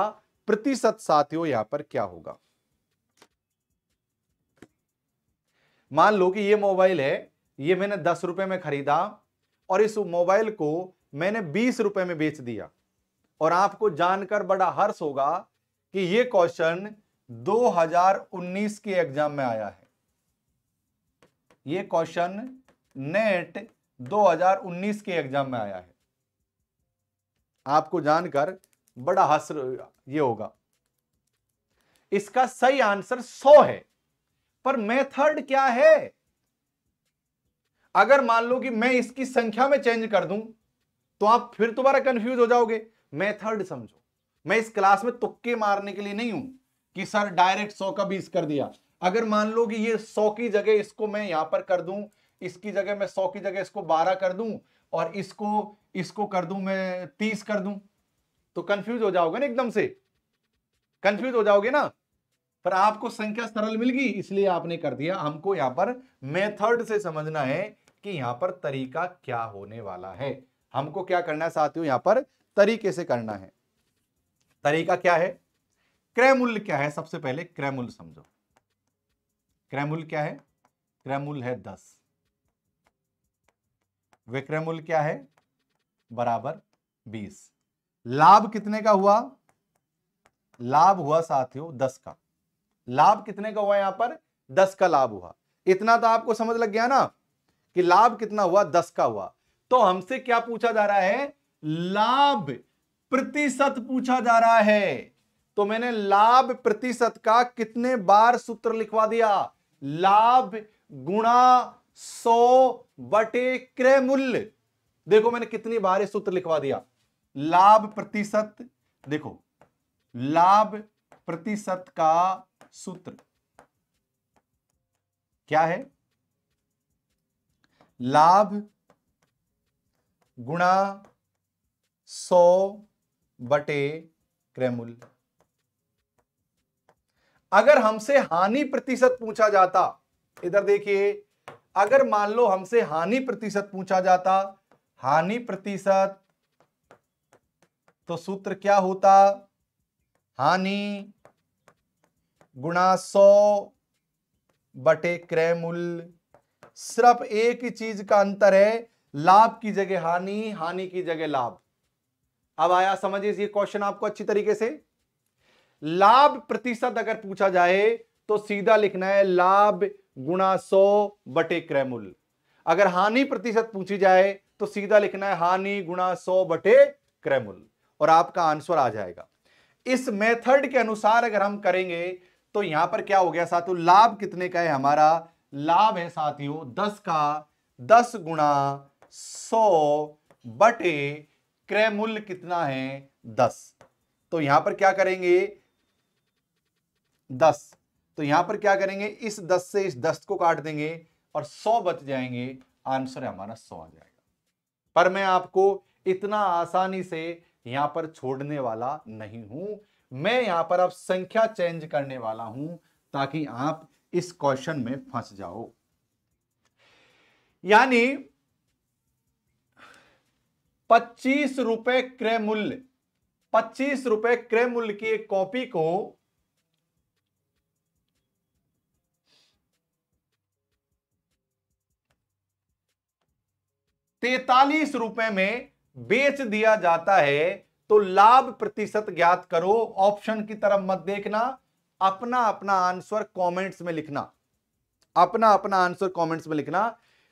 प्रतिशत साथियों यहां पर क्या होगा मान लो कि ये मोबाइल है ये मैंने दस रुपए में खरीदा और इस मोबाइल को मैंने बीस रुपए में बेच दिया और आपको जानकर बड़ा हर्ष होगा कि यह क्वेश्चन 2019 के एग्जाम में आया है यह क्वेश्चन नेट 2019 के एग्जाम में आया है आपको जानकर बड़ा हर्ष ये होगा इसका सही आंसर 100 है पर मेथड क्या है अगर मान लो कि मैं इसकी संख्या में चेंज कर दूं तो आप फिर दोबारा कंफ्यूज हो जाओगे मेथड समझो मैं इस क्लास में तुक्के मारने के लिए नहीं हूं कि सर डायरेक्ट सौ का बीस कर दिया अगर मान लो कि ये सौ की जगह इसको मैं यहां पर कर दूं इसकी जगह मैं सौ की जगह इसको बारह कर दूं और इसको इसको कर दूं मैं तीस कर दूं तो कंफ्यूज हो जाओगे ना एकदम से कंफ्यूज हो जाओगे ना पर आपको संख्या सरल मिल गई इसलिए आपने कर दिया हमको यहां पर मेथड से समझना है कि यहाँ पर तरीका क्या होने वाला है हमको क्या करना है साथियों यहाँ पर तरीके से करना है तरीका क्या है क्रय मूल्य क्या है सबसे पहले क्रय मूल्य समझो क्रय मूल्य क्या है क्रय मूल्य है दस विक्रय मूल्य क्या है बराबर बीस लाभ कितने का हुआ लाभ हुआ साथियों दस का लाभ कितने का हुआ यहां पर दस का लाभ हुआ इतना तो आपको समझ लग गया ना कि लाभ कितना हुआ दस का हुआ तो हमसे क्या पूछा जा रहा है लाभ प्रतिशत पूछा जा रहा है तो मैंने लाभ प्रतिशत का कितने बार सूत्र लिखवा दिया लाभ गुणा सौ बटे क्रय मूल्य देखो मैंने कितनी बार ये सूत्र लिखवा दिया लाभ प्रतिशत देखो लाभ प्रतिशत का सूत्र क्या है लाभ गुणा सौ बटे क्रेमुल अगर हमसे हानि प्रतिशत पूछा जाता इधर देखिए अगर मान लो हमसे हानि प्रतिशत पूछा जाता हानि प्रतिशत तो सूत्र क्या होता हानि गुणा सौ बटे क्रय मूल्य सिर्फ एक ही चीज का अंतर है लाभ की जगह हानि हानि की जगह लाभ अब आया समझिए ये क्वेश्चन आपको अच्छी तरीके से लाभ प्रतिशत अगर पूछा जाए तो सीधा लिखना है लाभ गुणा सौ बटे क्रैमुल अगर हानि प्रतिशत पूछी जाए तो सीधा लिखना है हानि गुणा सौ बटे क्रैमुल और आपका आंसर आ जाएगा इस मेथड के अनुसार अगर हम करेंगे तो यहां पर क्या हो गया सातु लाभ कितने का है हमारा लाभ है साथियों दस का दस गुणा सौ बटे क्रय मूल्य कितना है दस तो यहां पर क्या करेंगे दस तो यहां पर क्या करेंगे इस दस से इस दस को काट देंगे और सौ बच जाएंगे आंसर हमारा सौ आ जाएगा पर मैं आपको इतना आसानी से यहां पर छोड़ने वाला नहीं हूं मैं यहां पर अब संख्या चेंज करने वाला हूं ताकि आप इस क्वेश्चन में फंस जाओ यानी पच्चीस रुपए क्रय मूल्य पच्चीस रुपए क्रय मूल्य की एक कॉपी को तैतालीस रुपए में बेच दिया जाता है तो लाभ प्रतिशत ज्ञात करो ऑप्शन की तरफ मत देखना अपना अपना आंसर कमेंट्स में लिखना अपना अपना आंसर कमेंट्स में लिखना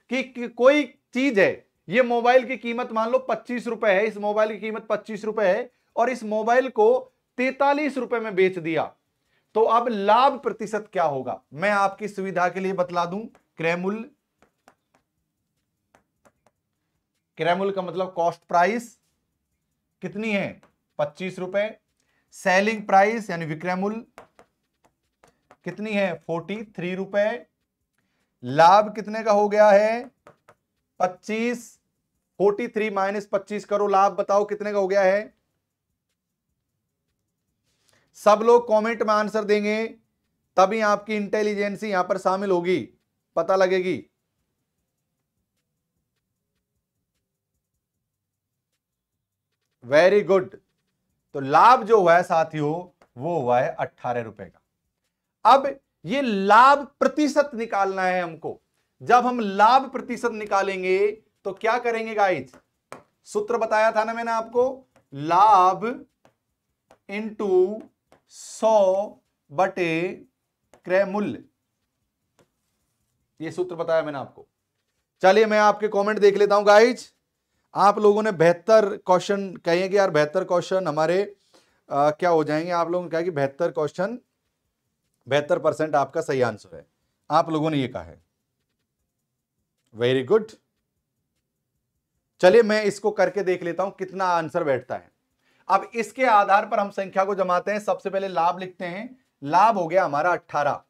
कि, कि कोई चीज है ये मोबाइल की कीमत मान लो पच्चीस रुपए है इस मोबाइल की कीमत पच्चीस रुपए है और इस मोबाइल को तैतालीस रुपए में बेच दिया तो अब लाभ प्रतिशत क्या होगा मैं आपकी सुविधा के लिए बतला दूं क्रैमुल क्रैमुल का मतलब कॉस्ट प्राइस कितनी है पच्चीस रुपए सेलिंग प्राइस यानी विक्रयमूल्य कितनी है फोर्टी थ्री रुपए लाभ कितने का हो गया है पच्चीस फोर्टी थ्री माइनस पच्चीस करो लाभ बताओ कितने का हो गया है सब लोग कमेंट में आंसर देंगे तभी आपकी इंटेलिजेंसी यहां पर शामिल होगी पता लगेगी वेरी गुड तो लाभ जो हुआ है साथियों वो हुआ है अट्ठारह रुपए का अब ये लाभ प्रतिशत निकालना है हमको जब हम लाभ प्रतिशत निकालेंगे तो क्या करेंगे गाइज सूत्र बताया था ना मैंने आपको लाभ इंटू सौ बटे क्रय मूल्य ये सूत्र बताया मैंने आपको चलिए मैं आपके कमेंट देख लेता हूं गाइज आप लोगों ने बेहतर क्वेश्चन कहेंगे कि यार बेहतर क्वेश्चन हमारे आ, क्या हो जाएंगे आप लोगों ने कहा कि बेहतर क्वेश्चन बेहतर परसेंट आपका सही आंसर है आप लोगों ने ये कहा है वेरी गुड चलिए मैं इसको करके देख लेता हूं कितना आंसर बैठता है अब इसके आधार पर हम संख्या को जमाते हैं सबसे पहले लाभ लिखते हैं लाभ हो गया हमारा अट्ठारह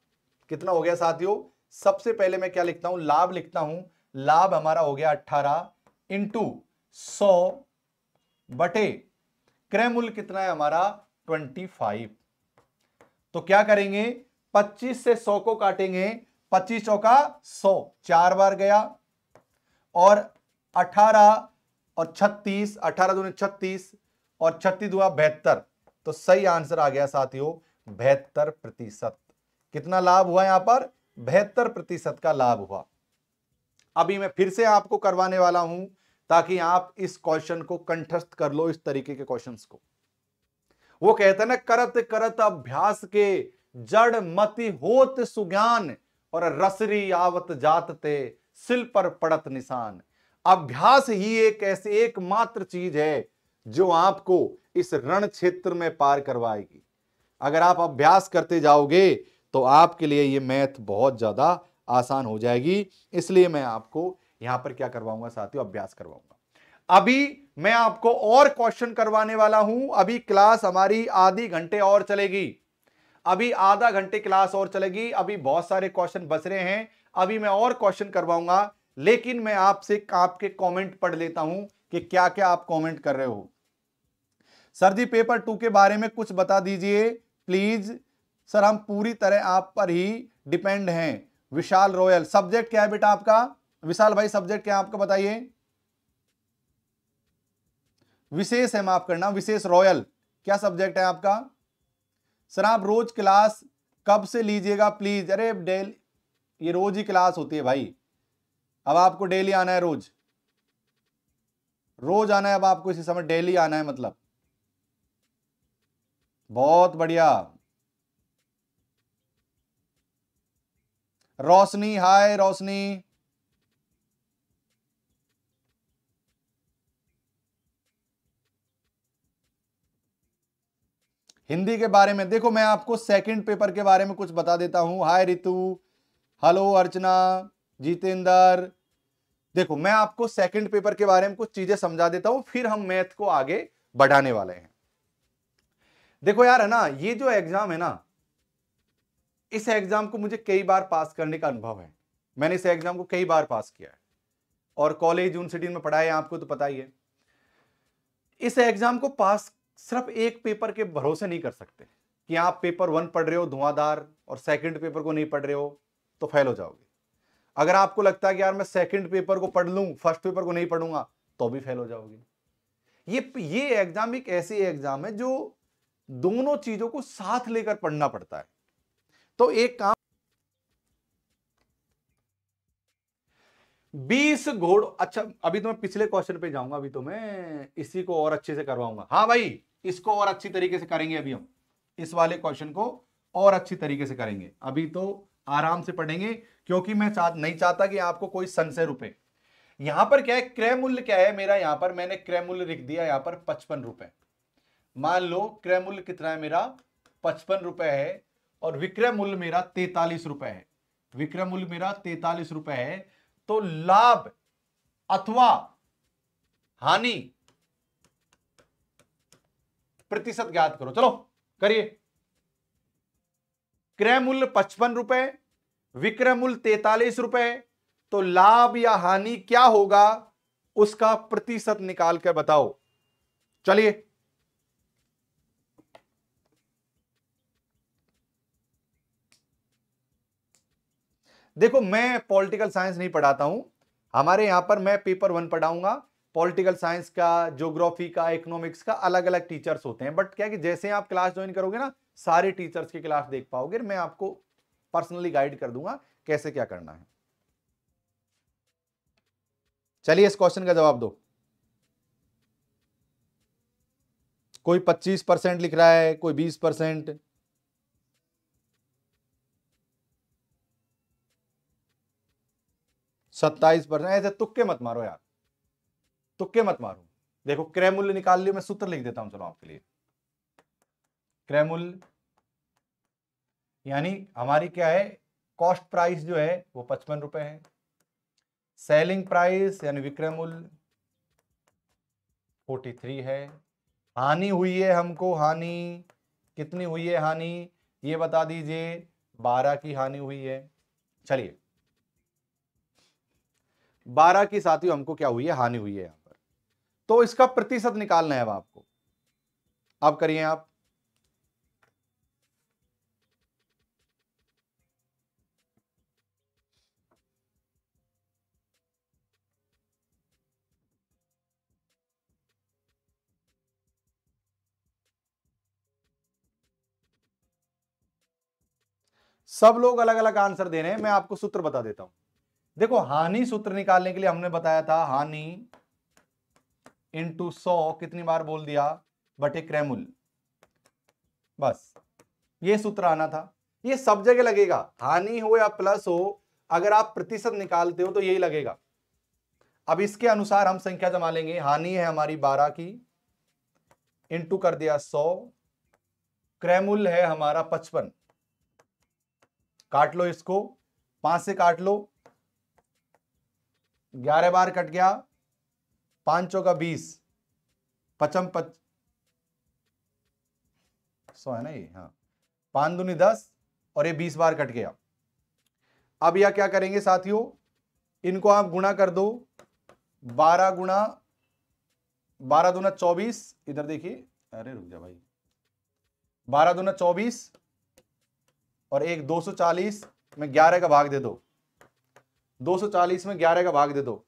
कितना हो गया साथियों सबसे पहले मैं क्या लिखता हूं लाभ लिखता हूं लाभ हमारा हो गया अट्ठारह इंटू सौ बटे क्रय मूल्य कितना है हमारा ट्वेंटी फाइव तो क्या करेंगे 25 से 100 को काटेंगे 25 चौका 100 चार बार गया और 18 और 36 18 दूने 36 और छत्तीस हुआ बेहतर तो सही आंसर आ गया साथियों बेहतर प्रतिशत कितना लाभ हुआ यहां पर बहत्तर प्रतिशत का लाभ हुआ अभी मैं फिर से आपको करवाने वाला हूं ताकि आप इस क्वेश्चन को कंठस्थ कर लो इस तरीके के क्वेश्चंस को वो कहते हैं ना करत करत अभ्यास के जड़ मति होत सुज्ञान और रसरी आवत जात ते सिल पर पड़त निशान अभ्यास ही एक ऐसी एकमात्र चीज है जो आपको इस रण क्षेत्र में पार करवाएगी अगर आप अभ्यास करते जाओगे तो आपके लिए ये मैथ बहुत ज़्यादा आसान हो जाएगी इसलिए मैं आपको यहां पर क्या करवाऊंगा साथियों अभ्यास करवाऊंगा अभी मैं आपको और क्वेश्चन करवाने वाला हूं अभी क्लास हमारी आधी घंटे और चलेगी अभी आधा घंटे क्लास और चलेगी अभी बहुत सारे क्वेश्चन बच रहे हैं अभी मैं और क्वेश्चन करवाऊंगा लेकिन मैं आपसे आपके कमेंट पढ़ लेता हूं कि क्या क्या आप कमेंट कर रहे हो सर जी पेपर टू के बारे में कुछ बता दीजिए प्लीज सर हम पूरी तरह आप पर ही डिपेंड हैं विशाल रॉयल सब्जेक्ट क्या है बेटा आपका विशाल भाई सब्जेक्ट क्या है आपका बताइए विशेष है माफ करना विशेष रॉयल क्या सब्जेक्ट है आपका सर आप रोज क्लास कब से लीजिएगा प्लीज अरे डेल ये रोज ही क्लास होती है भाई अब आपको डेली आना है रोज रोज आना है अब आपको इसी समय डेली आना है मतलब बहुत बढ़िया रोशनी हाय रोशनी हिंदी के बारे में देखो मैं आपको सेकंड पेपर के बारे में कुछ बता देता हूं हाय रितु हेलो अर्चना जितेंद्र देखो मैं आपको सेकंड पेपर के बारे में कुछ चीजें समझा देता हूं फिर हम मैथ को आगे बढ़ाने वाले हैं देखो यार है ना ये जो एग्जाम है ना इस एग्जाम को मुझे कई बार पास करने का अनुभव है मैंने इस एग्जाम को कई बार पास किया है और कॉलेज यूनिवर्सिटी में पढ़ाए आपको तो पता ही है इस एग्जाम को पास सिर्फ एक पेपर के भरोसे नहीं कर सकते कि आप पेपर वन पढ़ रहे हो धुआंधार और सेकंड पेपर को नहीं पढ़ रहे हो तो फेल हो जाओगे अगर आपको लगता है कि यार मैं सेकंड पेपर को पढ़ लूँ फर्स्ट पेपर को नहीं पढ़ूंगा तो भी फेल हो जाओगे ये ये एग्जाम एक ऐसी एग्जाम है जो दोनों चीजों को साथ लेकर पढ़ना पड़ता है तो एक काम बीस घोड़ अच्छा अभी तो मैं पिछले क्वेश्चन पे जाऊंगा अभी तो मैं इसी को और अच्छे से करवाऊंगा हाँ भाई इसको और अच्छी तरीके से करेंगे अभी हम इस वाले क्वेश्चन को और अच्छी तरीके से करेंगे अभी तो आराम से पढ़ेंगे क्योंकि मैं चाह नहीं चाहता कि आपको कोई संशय रुपए यहां पर क्या है क्रय मूल्य क्या है मेरा यहां पर मैंने क्रय मूल्य लिख दिया यहां पर पचपन रुपए मान लो क्रय मूल्य कितना है मेरा पचपन रुपए है और विक्रय मूल्य मेरा तैतालीस रुपए है विक्रय मूल्य मेरा तैतालीस रुपए है तो लाभ अथवा हानि प्रतिशत ज्ञात करो चलो करिए क्रय मूल्य पचपन रुपए विक्रय मूल्य तैतालीस रुपए तो लाभ या हानि क्या होगा उसका प्रतिशत निकाल कर बताओ चलिए देखो मैं पॉलिटिकल साइंस नहीं पढ़ाता हूं हमारे यहां पर मैं पेपर वन पढ़ाऊंगा पॉलिटिकल साइंस का ज्योग्राफी का इकोनॉमिक्स का अलग अलग टीचर्स होते हैं बट क्या कि जैसे आप क्लास ज्वाइन करोगे ना सारे टीचर्स की क्लास देख पाओगे मैं आपको पर्सनली गाइड कर दूंगा कैसे क्या करना है चलिए इस क्वेश्चन का जवाब दो कोई 25 परसेंट लिख रहा है कोई 20 परसेंट सत्ताईस परसेंट ऐसे तुक्के मत मारो यार तुक्के तो मत मारू देखो क्रय मूल्य निकाल लिया मैं सूत्र लिख देता हूं चलो आपके लिए क्रय मूल्य यानी हमारी क्या है कॉस्ट प्राइस जो है वो पचपन रुपए है सेलिंग प्राइस यानी विक्रय मूल्य फोर्टी थ्री है हानि हुई है हमको हानि कितनी हुई है हानि ये बता दीजिए बारह की हानि हुई है चलिए बारह की साथियों हमको क्या हुई है हानि हुई है तो इसका प्रतिशत निकालना है अब आपको अब करिए आप सब लोग अलग अलग आंसर दे रहे हैं मैं आपको सूत्र बता देता हूं देखो हानि सूत्र निकालने के लिए हमने बताया था हानि इंटू सौ कितनी बार बोल दिया बटे क्रेमुल बस ये सूत्र आना था ये सब जगह लगेगा हानि हो या प्लस हो अगर आप प्रतिशत निकालते हो तो यही लगेगा अब इसके अनुसार हम संख्या जमा लेंगे हानि है हमारी बारह की इंटू कर दिया सौ क्रेमुल है हमारा पचपन काट लो इसको पांच से काट लो ग्यारह बार कट गया पांच चौका बीस पचम पच सौ है ना ये हाँ पांच दुनी दस और ये बीस बार कट गया अब यह क्या करेंगे साथियों इनको आप गुणा कर दो बारह गुणा बारह दुना चौबीस इधर देखिए अरे रुक जा भाई बारह दुना चौबीस और एक दो चालीस में ग्यारह का भाग दे दो चालीस में ग्यारह का भाग दे दो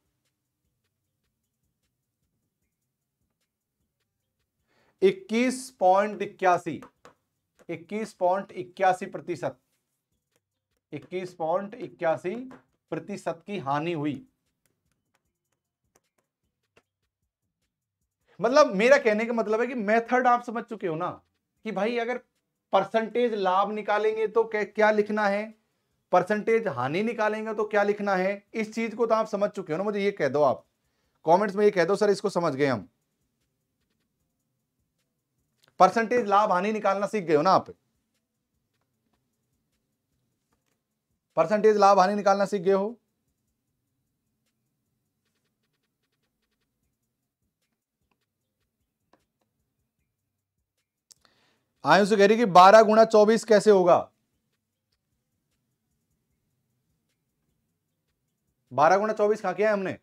इक्कीस पॉइंट इक्यासी इक्कीस पॉइंट इक्यासी प्रतिशत इक्कीस पॉइंट इक्यासी प्रतिशत की हानि हुई मतलब मेरा कहने का मतलब है कि मेथड आप समझ चुके हो ना कि भाई अगर परसेंटेज लाभ निकालेंगे तो क्या लिखना है परसेंटेज हानि निकालेंगे तो क्या लिखना है इस चीज को तो आप समझ चुके हो ना मुझे ये कह दो आप कमेंट्स में ये कह दो सर इसको समझ गए हम परसेंटेज लाभ हानि निकालना सीख गए हो ना आप परसेंटेज लाभ हानि निकालना सीख गए हो आयु से कह रही कि बारह गुणा चौबीस कैसे होगा बारह गुणा चौबीस कहा किया है हमने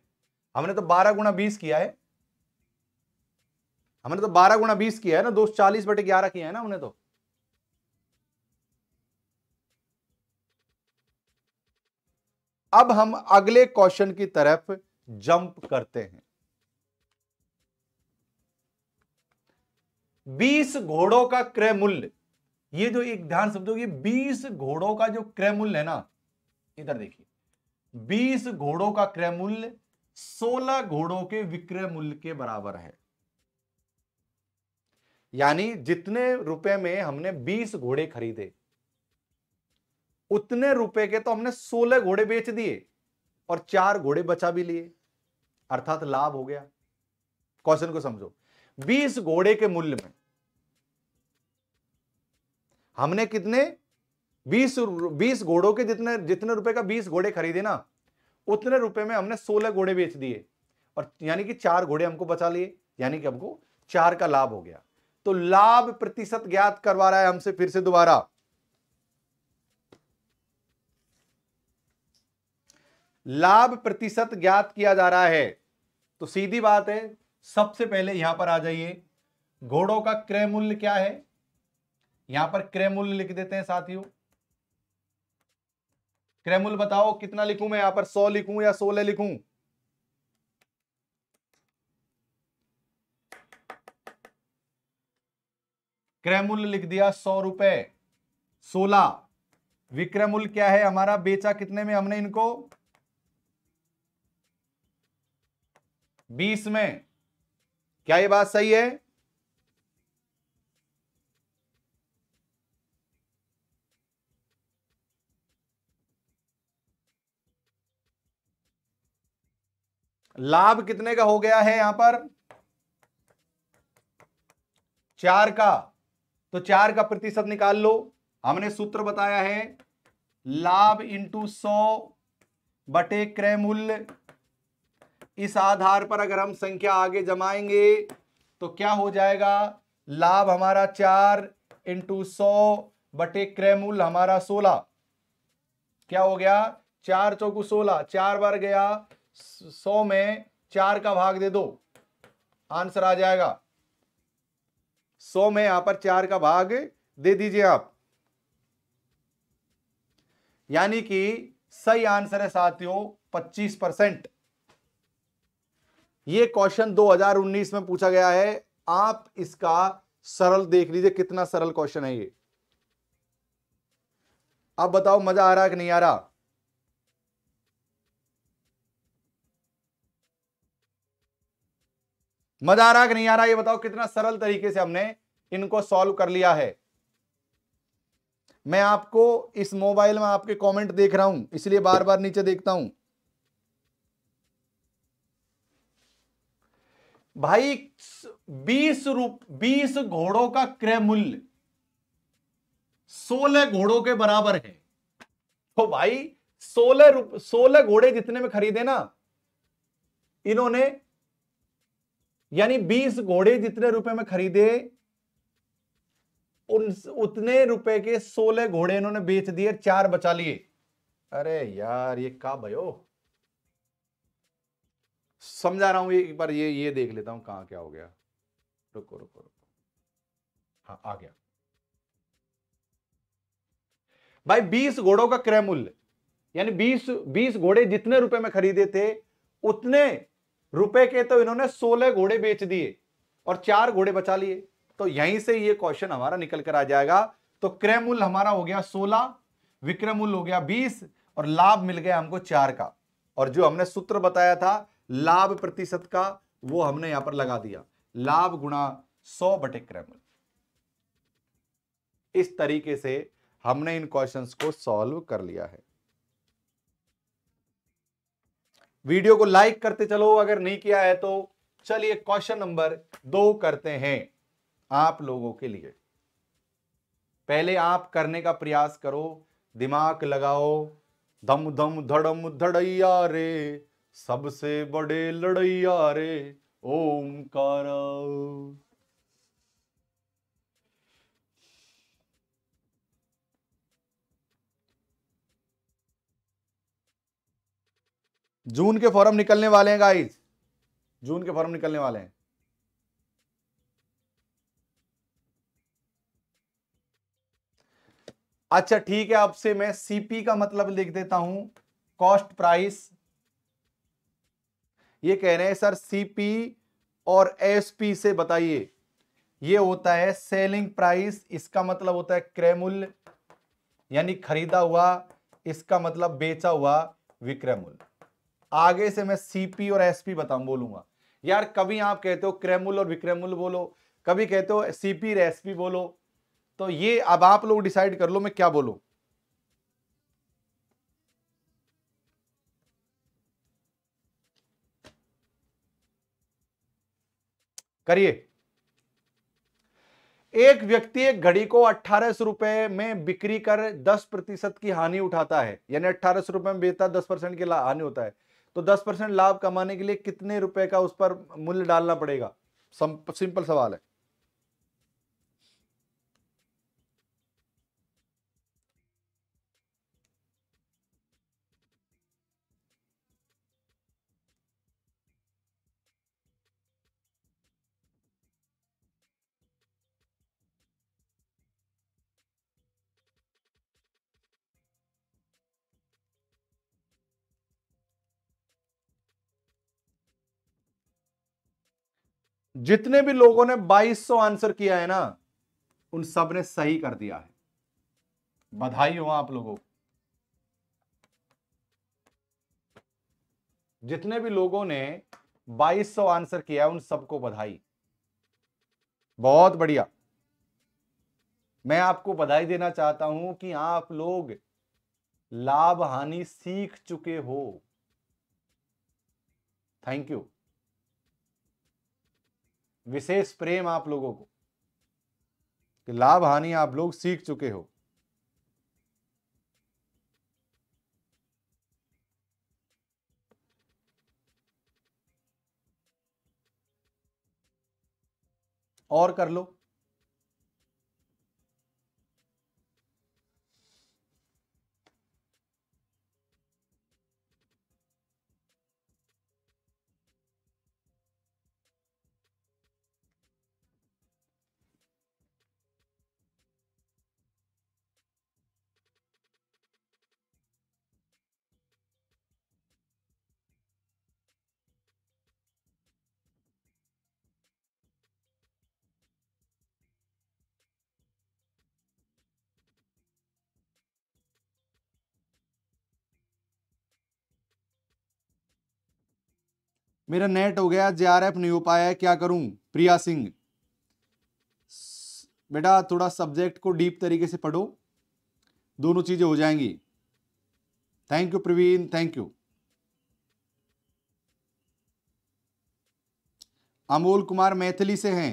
हमने तो बारह गुणा बीस किया है हमने तो बारह गुणा बीस किया है ना दो चालीस बटे ग्यारह किया है ना हमने तो अब हम अगले क्वेश्चन की तरफ जंप करते हैं बीस घोड़ों का क्रय मूल्य ये जो एक ध्यान समझो ये बीस घोड़ों का जो क्रय मूल्य है ना इधर देखिए बीस घोड़ों का क्रय मूल्य सोलह घोड़ों के विक्रय मूल्य के बराबर है यानी जितने रुपए में हमने 20 घोड़े खरीदे उतने रुपए के तो हमने 16 घोड़े बेच दिए और चार घोड़े बचा भी लिए अर्थात लाभ हो गया क्वेश्चन को समझो 20 घोड़े के मूल्य में हमने कितने 20 20 घोड़ों के जितने जितने रुपए का 20 घोड़े खरीदे ना उतने रुपए में हमने 16 घोड़े बेच दिए और यानी कि चार घोड़े हमको बचा लिए यानी कि हमको चार का लाभ हो गया तो लाभ प्रतिशत ज्ञात करवा रहा है हमसे फिर से दोबारा लाभ प्रतिशत ज्ञात किया जा रहा है तो सीधी बात है सबसे पहले यहां पर आ जाइए घोड़ों का क्रय मूल्य क्या है यहां पर क्रय मूल्य लिख देते हैं साथियों क्रय मूल्य बताओ कितना लिखूं मैं यहां पर सौ लिखूं या सोलह लिखूं क्रय मूल्य लिख दिया सौ रुपए सोलह विक्रय मूल्य क्या है हमारा बेचा कितने में हमने इनको बीस में क्या ये बात सही है लाभ कितने का हो गया है यहां पर चार का तो चार का प्रतिशत निकाल लो हमने सूत्र बताया है लाभ इंटू सौ बटे क्रय मूल्य इस आधार पर अगर हम संख्या आगे जमाएंगे तो क्या हो जाएगा लाभ हमारा चार इंटू सौ बटे क्रय मूल्य हमारा सोलह क्या हो गया चार चौकू सोलह चार बार गया सौ में चार का भाग दे दो आंसर आ जाएगा सौ में यहां पर चार का भाग दे दीजिए आप यानी कि सही आंसर है साथियों 25 परसेंट ये क्वेश्चन 2019 में पूछा गया है आप इसका सरल देख लीजिए कितना सरल क्वेश्चन है ये अब बताओ मजा आ रहा है कि नहीं आ रहा मजा आ रहा कि नहीं आ रहा ये बताओ कितना सरल तरीके से हमने इनको सॉल्व कर लिया है मैं आपको इस मोबाइल में आपके कमेंट देख रहा हूं इसलिए बार बार नीचे देखता हूं भाई बीस रूप बीस घोड़ों का क्रय मूल्य सोलह घोड़ों के बराबर है तो भाई सोलह रूप सोलह घोड़े जितने में खरीदे ना इन्होंने यानी 20 घोड़े जितने रुपए में खरीदे उन उतने रुपए के 16 घोड़े इन्होंने बेच दिए चार बचा लिए अरे यार ये का भयो समझा रहा हूं एक बार ये ये देख लेता हूं कहा क्या हो गया रुको रुको रुको हाँ आ गया भाई 20 घोड़ों का क्रय मूल्य यानी 20 20 घोड़े जितने रुपए में खरीदे थे उतने रुपए के तो इन्होंने सोलह घोड़े बेच दिए और चार घोड़े बचा लिए तो यहीं से ये क्वेश्चन हमारा निकल कर आ जाएगा तो क्रयमूल हमारा हो गया सोलह विक्रमूल हो गया बीस और लाभ मिल गया हमको चार का और जो हमने सूत्र बताया था लाभ प्रतिशत का वो हमने यहां पर लगा दिया लाभ गुणा सौ बटे क्रयमूल इस तरीके से हमने इन क्वेश्चंस को सॉल्व कर लिया है वीडियो को लाइक करते चलो अगर नहीं किया है तो चलिए क्वेश्चन नंबर दो करते हैं आप लोगों के लिए पहले आप करने का प्रयास करो दिमाग लगाओ धम धम धड़म धड़ैया रे सबसे बड़े लड़ैया रे ओमकारा जून के फॉर्म निकलने वाले हैं गाइस जून के फॉर्म निकलने वाले हैं अच्छा ठीक है आपसे मैं सीपी का मतलब लिख देता हूं कॉस्ट प्राइस ये कह रहे हैं सर सीपी और एसपी से बताइए ये होता है सेलिंग प्राइस इसका मतलब होता है मूल्य यानी खरीदा हुआ इसका मतलब बेचा हुआ विक्रय मूल्य आगे से मैं सीपी और एसपी बताऊं बोलूंगा यार कभी आप कहते हो क्रेमुल और विक्रेमुल बोलो कभी कहते हो सीपी और एसपी बोलो तो ये अब आप लोग डिसाइड कर लो मैं क्या बोलू करिए एक व्यक्ति एक घड़ी को अट्ठारह सौ रुपए में बिक्री कर दस प्रतिशत की हानि उठाता है यानी अट्ठारह सौ रुपए में बेचता दस परसेंट की हानि होता है तो दस परसेंट लाभ कमाने के लिए कितने रुपए का उस पर मूल्य डालना पड़ेगा सिंपल सवाल है जितने भी लोगों ने 2200 आंसर किया है ना उन सब ने सही कर दिया है बधाई हो आप लोगों को जितने भी लोगों ने 2200 आंसर किया है उन सबको बधाई बहुत बढ़िया मैं आपको बधाई देना चाहता हूं कि आप लोग लाभ हानि सीख चुके हो थैंक यू विशेष प्रेम आप लोगों को कि लाभ हानि आप लोग सीख चुके हो और कर लो मेरा नेट हो गया जे आर एफ नहीं हो पाया है क्या करूं प्रिया सिंह बेटा थोड़ा सब्जेक्ट को डीप तरीके से पढ़ो दोनों चीजें हो जाएंगी thank you Praveen thank you Amol Kumar Maithili से हैं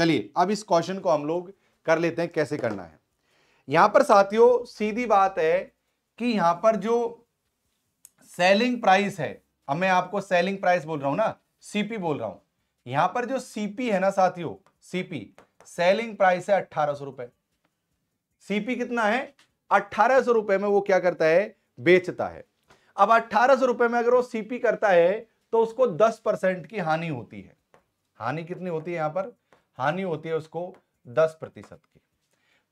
चलिए अब इस क्वेश्चन को हम लोग कर लेते हैं कैसे करना है यहां पर साथियों सीधी बात है कि यहां पर जो सेलिंग प्राइस है अब मैं आपको सेलिंग प्राइस बोल रहा हूं ना सीपी बोल रहा हूं यहां पर जो सीपी है ना साथियों सीपी सेलिंग प्राइस है अट्ठारह सौ रुपए सीपी कितना है अट्ठारह सौ रुपए में वो क्या करता है बेचता है अब अट्ठारह सौ रुपए में अगर वो सीपी करता है तो उसको दस परसेंट की हानि होती है हानि कितनी होती है यहां पर हानि होती है उसको दस प्रतिशत की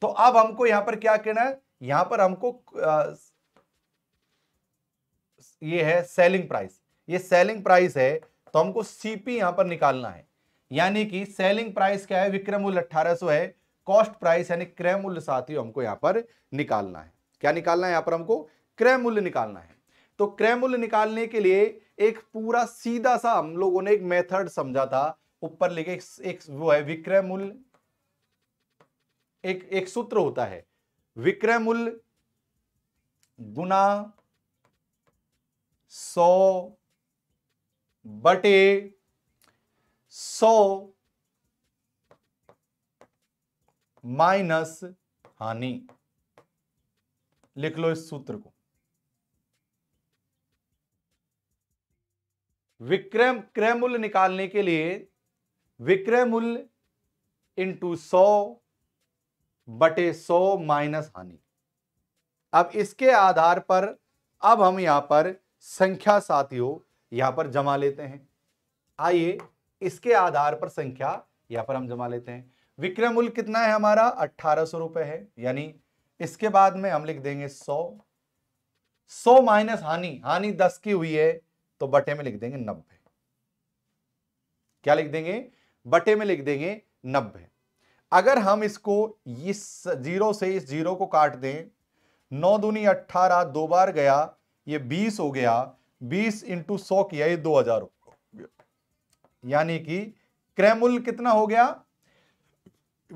तो अब हमको यहां पर क्या कहना है यहां पर हमको आ, ये है सेलिंग प्राइस ये सेलिंग प्राइस है तो हमको सीपी यहां पर निकालना है यानी कि सेलिंग प्राइस क्या है विक्रमूल मूल्य सो है कॉस्ट प्राइस यानी क्रय मूल्य ही हमको यहां पर निकालना है क्या निकालना है यहां पर हमको क्रय मूल्य निकालना है तो क्रय मूल्य निकालने के लिए एक पूरा सीधा सा हम लोगों ने एक मेथड समझा था ऊपर लिखे एक, एक वो है विक्रय मूल्य एक एक सूत्र होता है विक्रय मूल्य गुना सौ बटे सौ माइनस हानि लिख लो इस सूत्र को विक्रम क्रय मूल्य निकालने के लिए विक्रय मूल्य इंटू सौ बटे सौ माइनस हानि अब इसके आधार पर अब हम यहां पर संख्या साथियों यहां पर जमा लेते हैं आइए इसके आधार पर संख्या यहां पर हम जमा लेते हैं विक्रय मूल्य कितना है हमारा अट्ठारह सौ रुपए है यानी इसके बाद में हम लिख देंगे सौ सौ माइनस हानि हानि दस की हुई है तो बटे में लिख देंगे नब्बे क्या लिख देंगे बटे में लिख देंगे नब्बे अगर हम इसको इस जीरो से इस जीरो को काट दें नौ दूनी अट्ठारह दो बार गया ये बीस हो गया बीस इंटू सौ किया ये दो हजार यानी कि क्रय मूल्य कितना हो गया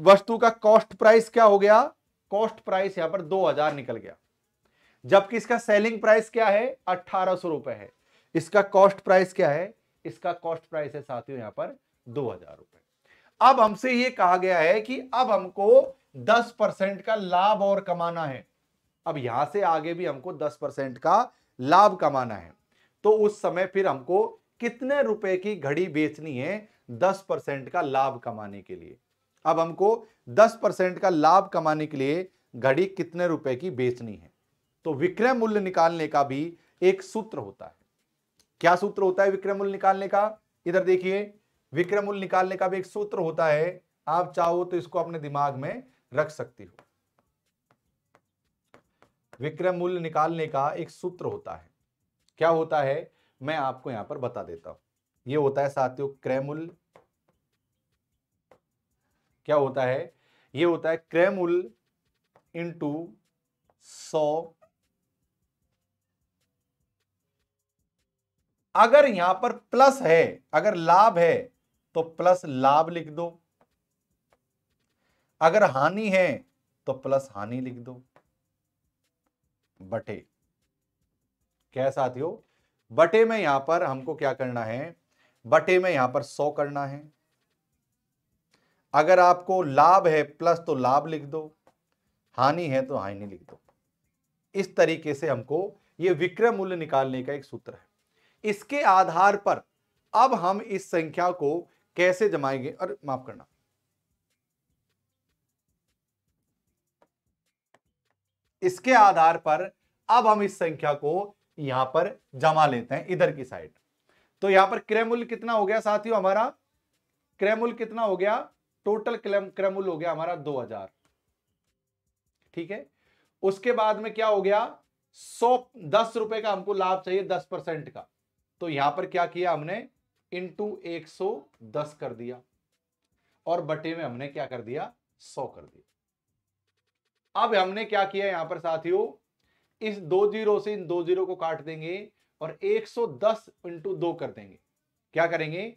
वस्तु का कॉस्ट प्राइस क्या हो गया कॉस्ट प्राइस यहां पर दो हजार निकल गया जबकि इसका सेलिंग प्राइस क्या है अट्ठारह सौ रुपए है इसका कॉस्ट प्राइस क्या है इसका कॉस्ट प्राइस है साथियों यहां पर दो हजार रुपए अब हमसे ये कहा गया है कि अब हमको दस परसेंट का लाभ और कमाना है अब यहां से आगे भी हमको दस परसेंट का लाभ कमाना है तो उस समय फिर हमको कितने रुपए की घड़ी बेचनी है दस परसेंट का लाभ कमाने के लिए अब हमको दस परसेंट का लाभ कमाने के लिए घड़ी कितने रुपए की बेचनी है तो विक्रय मूल्य निकालने का भी एक सूत्र होता है क्या सूत्र होता है विक्रय मूल्य निकालने का इधर देखिए विक्रय मूल्य निकालने का भी एक सूत्र होता है आप चाहो तो इसको अपने दिमाग में रख सकती हो विक्रय मूल्य निकालने का एक सूत्र होता है क्या होता है मैं आपको यहां पर बता देता हूं ये होता है साथियों क्रेमुल क्या होता है ये होता है क्रेमुल इंटू सौ अगर यहां पर प्लस है अगर लाभ है तो प्लस लाभ लिख दो अगर हानि है तो प्लस हानि लिख दो बटे क्या साथियों बटे में यहां पर हमको क्या करना है बटे में यहां पर सौ करना है अगर आपको लाभ है प्लस तो लाभ लिख दो हानि है तो हानि लिख दो इस तरीके से हमको ये विक्रय मूल्य निकालने का एक सूत्र है इसके आधार पर अब हम इस संख्या को कैसे जमाएंगे और माफ करना इसके आधार पर अब हम इस संख्या को यहां पर जमा लेते हैं इधर की साइड तो यहां पर क्रयमूल कितना हो गया साथियों हमारा क्रयमूल कितना हो गया टोटल क्रयमूल हो गया हमारा दो हजार ठीक है उसके बाद में क्या हो गया सौ दस रुपए का हमको लाभ चाहिए दस परसेंट का तो यहां पर क्या किया हमने इंटू एक सौ दस कर दिया और बटे में हमने क्या कर दिया सौ कर दिया अब हमने क्या किया यहां पर साथियों इस दो जीरो से इन दो जीरो को काट देंगे और 110 सौ दस इंटू दो कर देंगे क्या करेंगे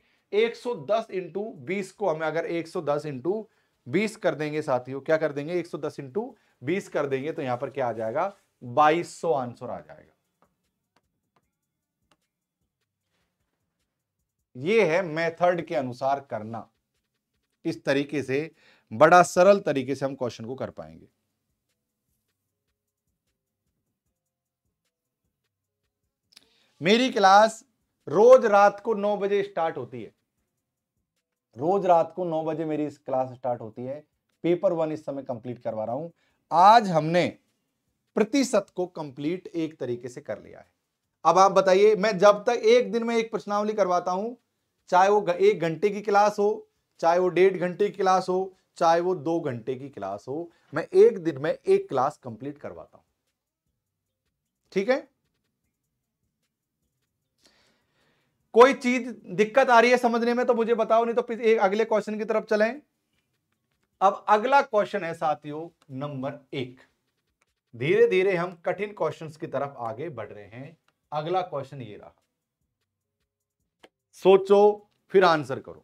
110 सौ दस इंटू बीस को हमें अगर 110 सौ दस इंटू बीस कर देंगे साथियों क्या कर देंगे 110 सौ दस इंटू बीस कर देंगे तो यहां पर क्या आ जाएगा 2200 आंसर आ जाएगा ये है मेथड के अनुसार करना इस तरीके से बड़ा सरल तरीके से हम क्वेश्चन को कर पाएंगे मेरी क्लास रोज रात को नौ बजे स्टार्ट होती है रोज रात को नौ बजे मेरी क्लास स्टार्ट होती है पेपर वन इस समय कंप्लीट करवा रहा हूं आज हमने प्रतिशत को कंप्लीट एक तरीके से कर लिया है अब आप बताइए मैं जब तक एक दिन में एक प्रश्नावली करवाता हूं चाहे वो एक घंटे की क्लास हो चाहे वो डेढ़ घंटे की क्लास हो चाहे वो दो घंटे की क्लास हो मैं एक दिन में एक क्लास कंप्लीट करवाता हूं ठीक है कोई चीज दिक्कत आ रही है समझने में तो मुझे बताओ नहीं तो एक अगले क्वेश्चन की तरफ चलें अब अगला क्वेश्चन है साथियों नंबर एक धीरे धीरे हम कठिन क्वेश्चंस की तरफ आगे बढ़ रहे हैं अगला क्वेश्चन ये रहा सोचो फिर आंसर करो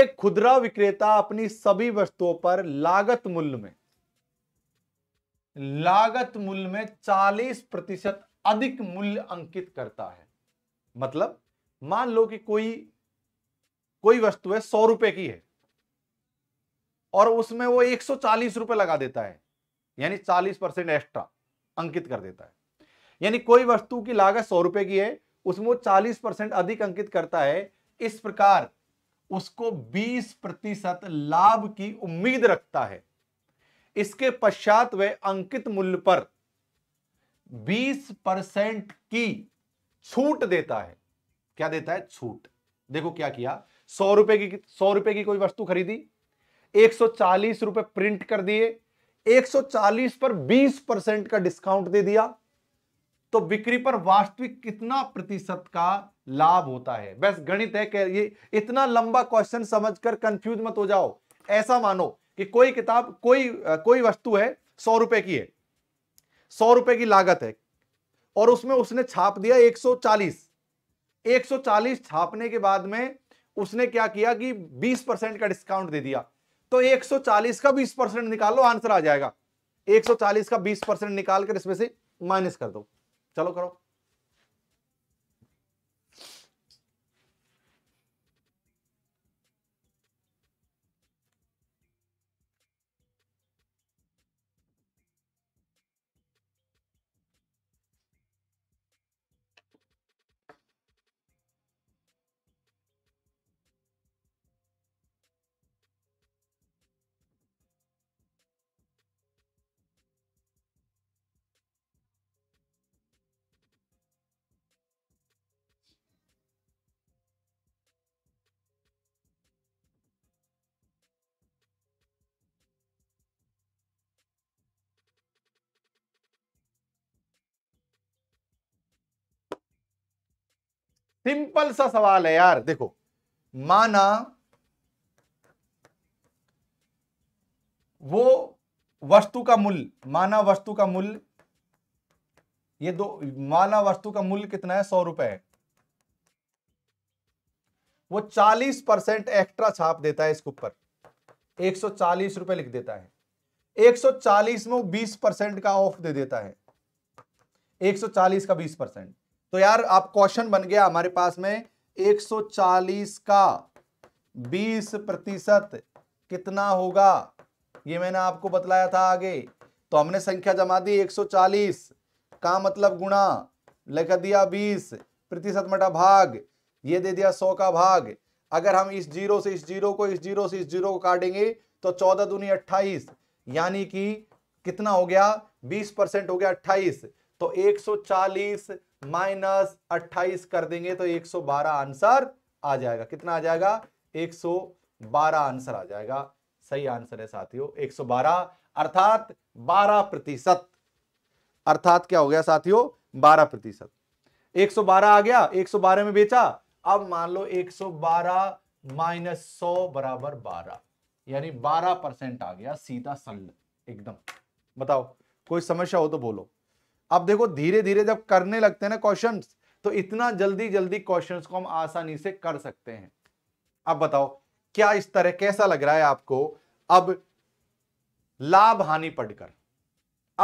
एक खुदरा विक्रेता अपनी सभी वस्तुओं पर लागत मूल्य में लागत मूल्य में 40 प्रतिशत अधिक मूल्य अंकित करता है मतलब मान लो कि कोई कोई वस्तु है सौ रुपए की है और उसमें वो एक सौ चालीस रुपए लगा देता है यानी चालीस परसेंट एक्स्ट्रा अंकित कर देता है यानी कोई वस्तु की लागत सौ रुपए की है उसमें वो चालीस परसेंट अधिक अंकित करता है इस प्रकार उसको बीस प्रतिशत लाभ की उम्मीद रखता है इसके पश्चात वह अंकित मूल्य पर 20 परसेंट की छूट देता है क्या देता है छूट देखो क्या किया सौ रुपए की सौ रुपए की कोई वस्तु खरीदी एक सौ चालीस रुपए प्रिंट कर दिए एक सौ चालीस पर बीस परसेंट का डिस्काउंट दे दिया तो बिक्री पर वास्तविक कितना प्रतिशत का लाभ होता है बस गणित है कि ये इतना लंबा क्वेश्चन समझकर कंफ्यूज मत हो जाओ ऐसा मानो कि कोई किताब कोई कोई वस्तु है सौ रुपए की है सौ रुपए की लागत है और उसमें उसने छाप दिया 140 140 छापने के बाद में उसने क्या किया कि 20 परसेंट का डिस्काउंट दे दिया तो 140 का 20 परसेंट निकालो आंसर आ जाएगा 140 का 20 परसेंट निकाल कर इसमें से माइनस कर दो चलो करो सिंपल सा सवाल है यार देखो माना वो वस्तु का मूल्य माना वस्तु का मूल्य ये दो माना वस्तु का मूल्य कितना है सौ रुपए है वो चालीस परसेंट एक्स्ट्रा छाप देता है इसके ऊपर एक सौ चालीस रुपए लिख देता है एक सौ चालीस में वो बीस परसेंट का ऑफ दे देता है एक सौ चालीस का बीस परसेंट तो यार आप क्वेश्चन बन गया हमारे पास में 140 का 20 प्रतिशत कितना होगा ये मैंने आपको बतलाया था आगे तो हमने संख्या जमा दी 140 का मतलब गुणा लिख दिया 20 प्रतिशत मटा भाग ये दे दिया 100 का भाग अगर हम इस जीरो से इस जीरो को इस जीरो से इस जीरो को काटेंगे तो 14 दूनी 28 यानी कि कितना हो गया 20 परसेंट हो गया 28 तो 140 माइनस अट्ठाईस कर देंगे तो 112 आंसर आ जाएगा कितना आ जाएगा 112 आंसर आ जाएगा सही आंसर है साथियों 112 अर्थात 12 प्रतिशत अर्थात क्या हो गया साथियों 12 प्रतिशत 112 आ गया 112 में बेचा अब मान लो 112 माइनस सौ बराबर बारह यानी 12 परसेंट आ गया सीधा सल एकदम बताओ कोई समस्या हो तो बोलो अब देखो धीरे धीरे जब करने लगते हैं ना क्वेश्चन तो इतना जल्दी जल्दी क्वेश्चन को हम आसानी से कर सकते हैं अब बताओ क्या इस तरह कैसा लग रहा है आपको अब लाभ हानि पढ़कर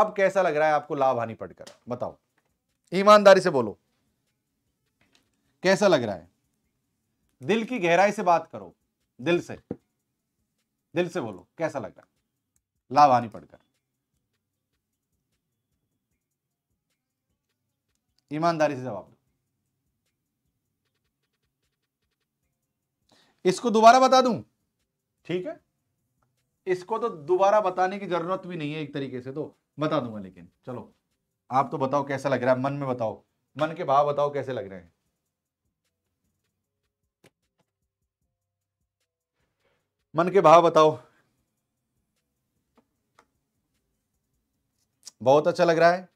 अब कैसा लग रहा है आपको लाभ हानि पढ़कर बताओ ईमानदारी से बोलो कैसा लग रहा है दिल की गहराई से बात करो दिल से दिल से बोलो कैसा लग रहा है लाभ हानि पढ़कर ईमानदारी से जवाब दो इसको दोबारा बता दूं ठीक है इसको तो दोबारा बताने की जरूरत भी नहीं है एक तरीके से तो बता दूंगा लेकिन चलो आप तो बताओ कैसा लग रहा है मन में बताओ मन के भाव बताओ कैसे लग रहे हैं मन के भाव बताओ बहुत अच्छा लग रहा है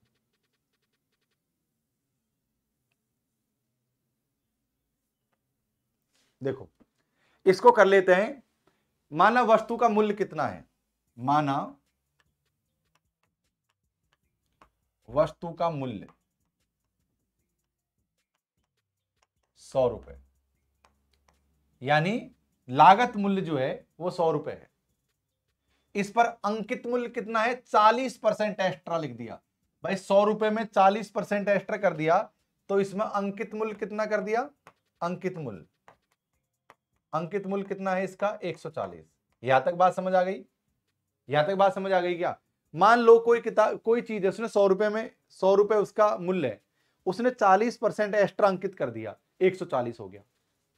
देखो इसको कर लेते हैं मानव वस्तु का मूल्य कितना है मानव वस्तु का मूल्य सौ रुपए यानी लागत मूल्य जो है वो सौ रुपए है इस पर अंकित मूल्य कितना है चालीस परसेंट एक्स्ट्रा लिख दिया भाई सौ रुपए में चालीस परसेंट एक्स्ट्रा कर दिया तो इसमें अंकित मूल्य कितना कर दिया अंकित मूल्य अंकित मूल्य कितना है इसका 140 यहां तक बात समझ आ गई यहां तक बात समझ आ गई क्या मान लो कोई किताब कोई चीज है उसने सौ रुपए में सौ रुपए उसका मूल्य है उसने 40 परसेंट एक्स्ट्रा अंकित कर दिया 140 हो गया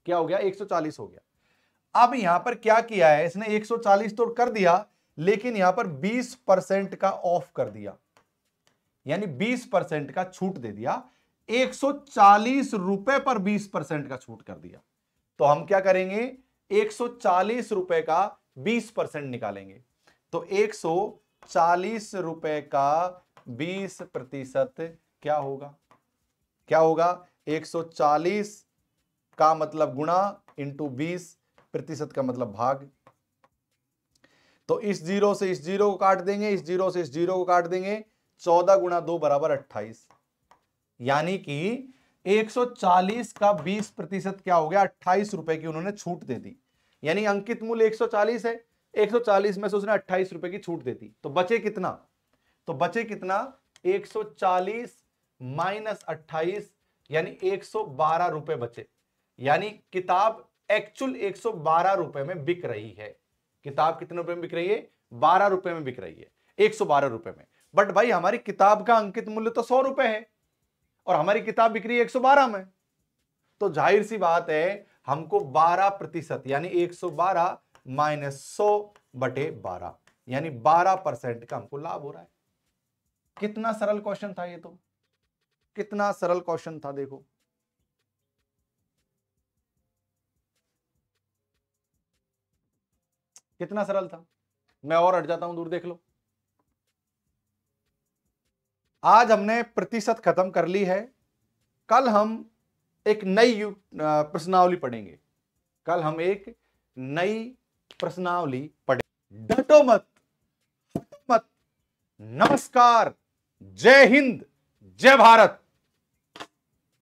क्या हो गया 140 हो गया अब यहां पर क्या किया है इसने 140 तो कर दिया लेकिन यहां पर 20 परसेंट का ऑफ कर दिया यानी 20 परसेंट का छूट दे दिया 140 रुपए पर 20 परसेंट का छूट कर दिया तो हम क्या करेंगे एक रुपए का 20 परसेंट निकालेंगे तो एक रुपए का 20 प्रतिशत क्या होगा क्या होगा 140 का मतलब गुणा इंटू बीस प्रतिशत का मतलब भाग तो इस जीरो से इस जीरो को काट देंगे इस जीरो से इस जीरो को काट देंगे चौदह गुणा दो बराबर अट्ठाईस यानी कि 140 का 20 प्रतिशत क्या हो गया अट्ठाईस रुपए की उन्होंने छूट दे दी यानी अंकित मूल्य 140 है 140 में से उसने अट्ठाईस रुपए की छूट दे दी तो बचे कितना तो बचे कितना 140 माइनस अट्ठाईस यानी एक रुपए बचे यानी किताब एक्चुअल 112 रुपए में बिक रही है किताब कितने रुपए में बिक रही है बारह रुपए में बिक रही है एक रुपए में बट भाई हमारी किताब का अंकित मूल्य तो सौ रुपए है और हमारी किताब बिक्री 112 में तो जाहिर सी बात है हमको 12 प्रतिशत यानी 112 माइनस सौ बटे बारह यानी 12 परसेंट का हमको लाभ हो रहा है कितना सरल क्वेश्चन था ये तो कितना सरल क्वेश्चन था देखो कितना सरल था मैं और हट जाता हूं दूर देख लो आज हमने प्रतिशत खत्म कर ली है कल हम एक नई प्रश्नावली पढ़ेंगे कल हम एक नई प्रश्नावली पढ़ेंगे डटो मत मत नमस्कार जय हिंद जय भारत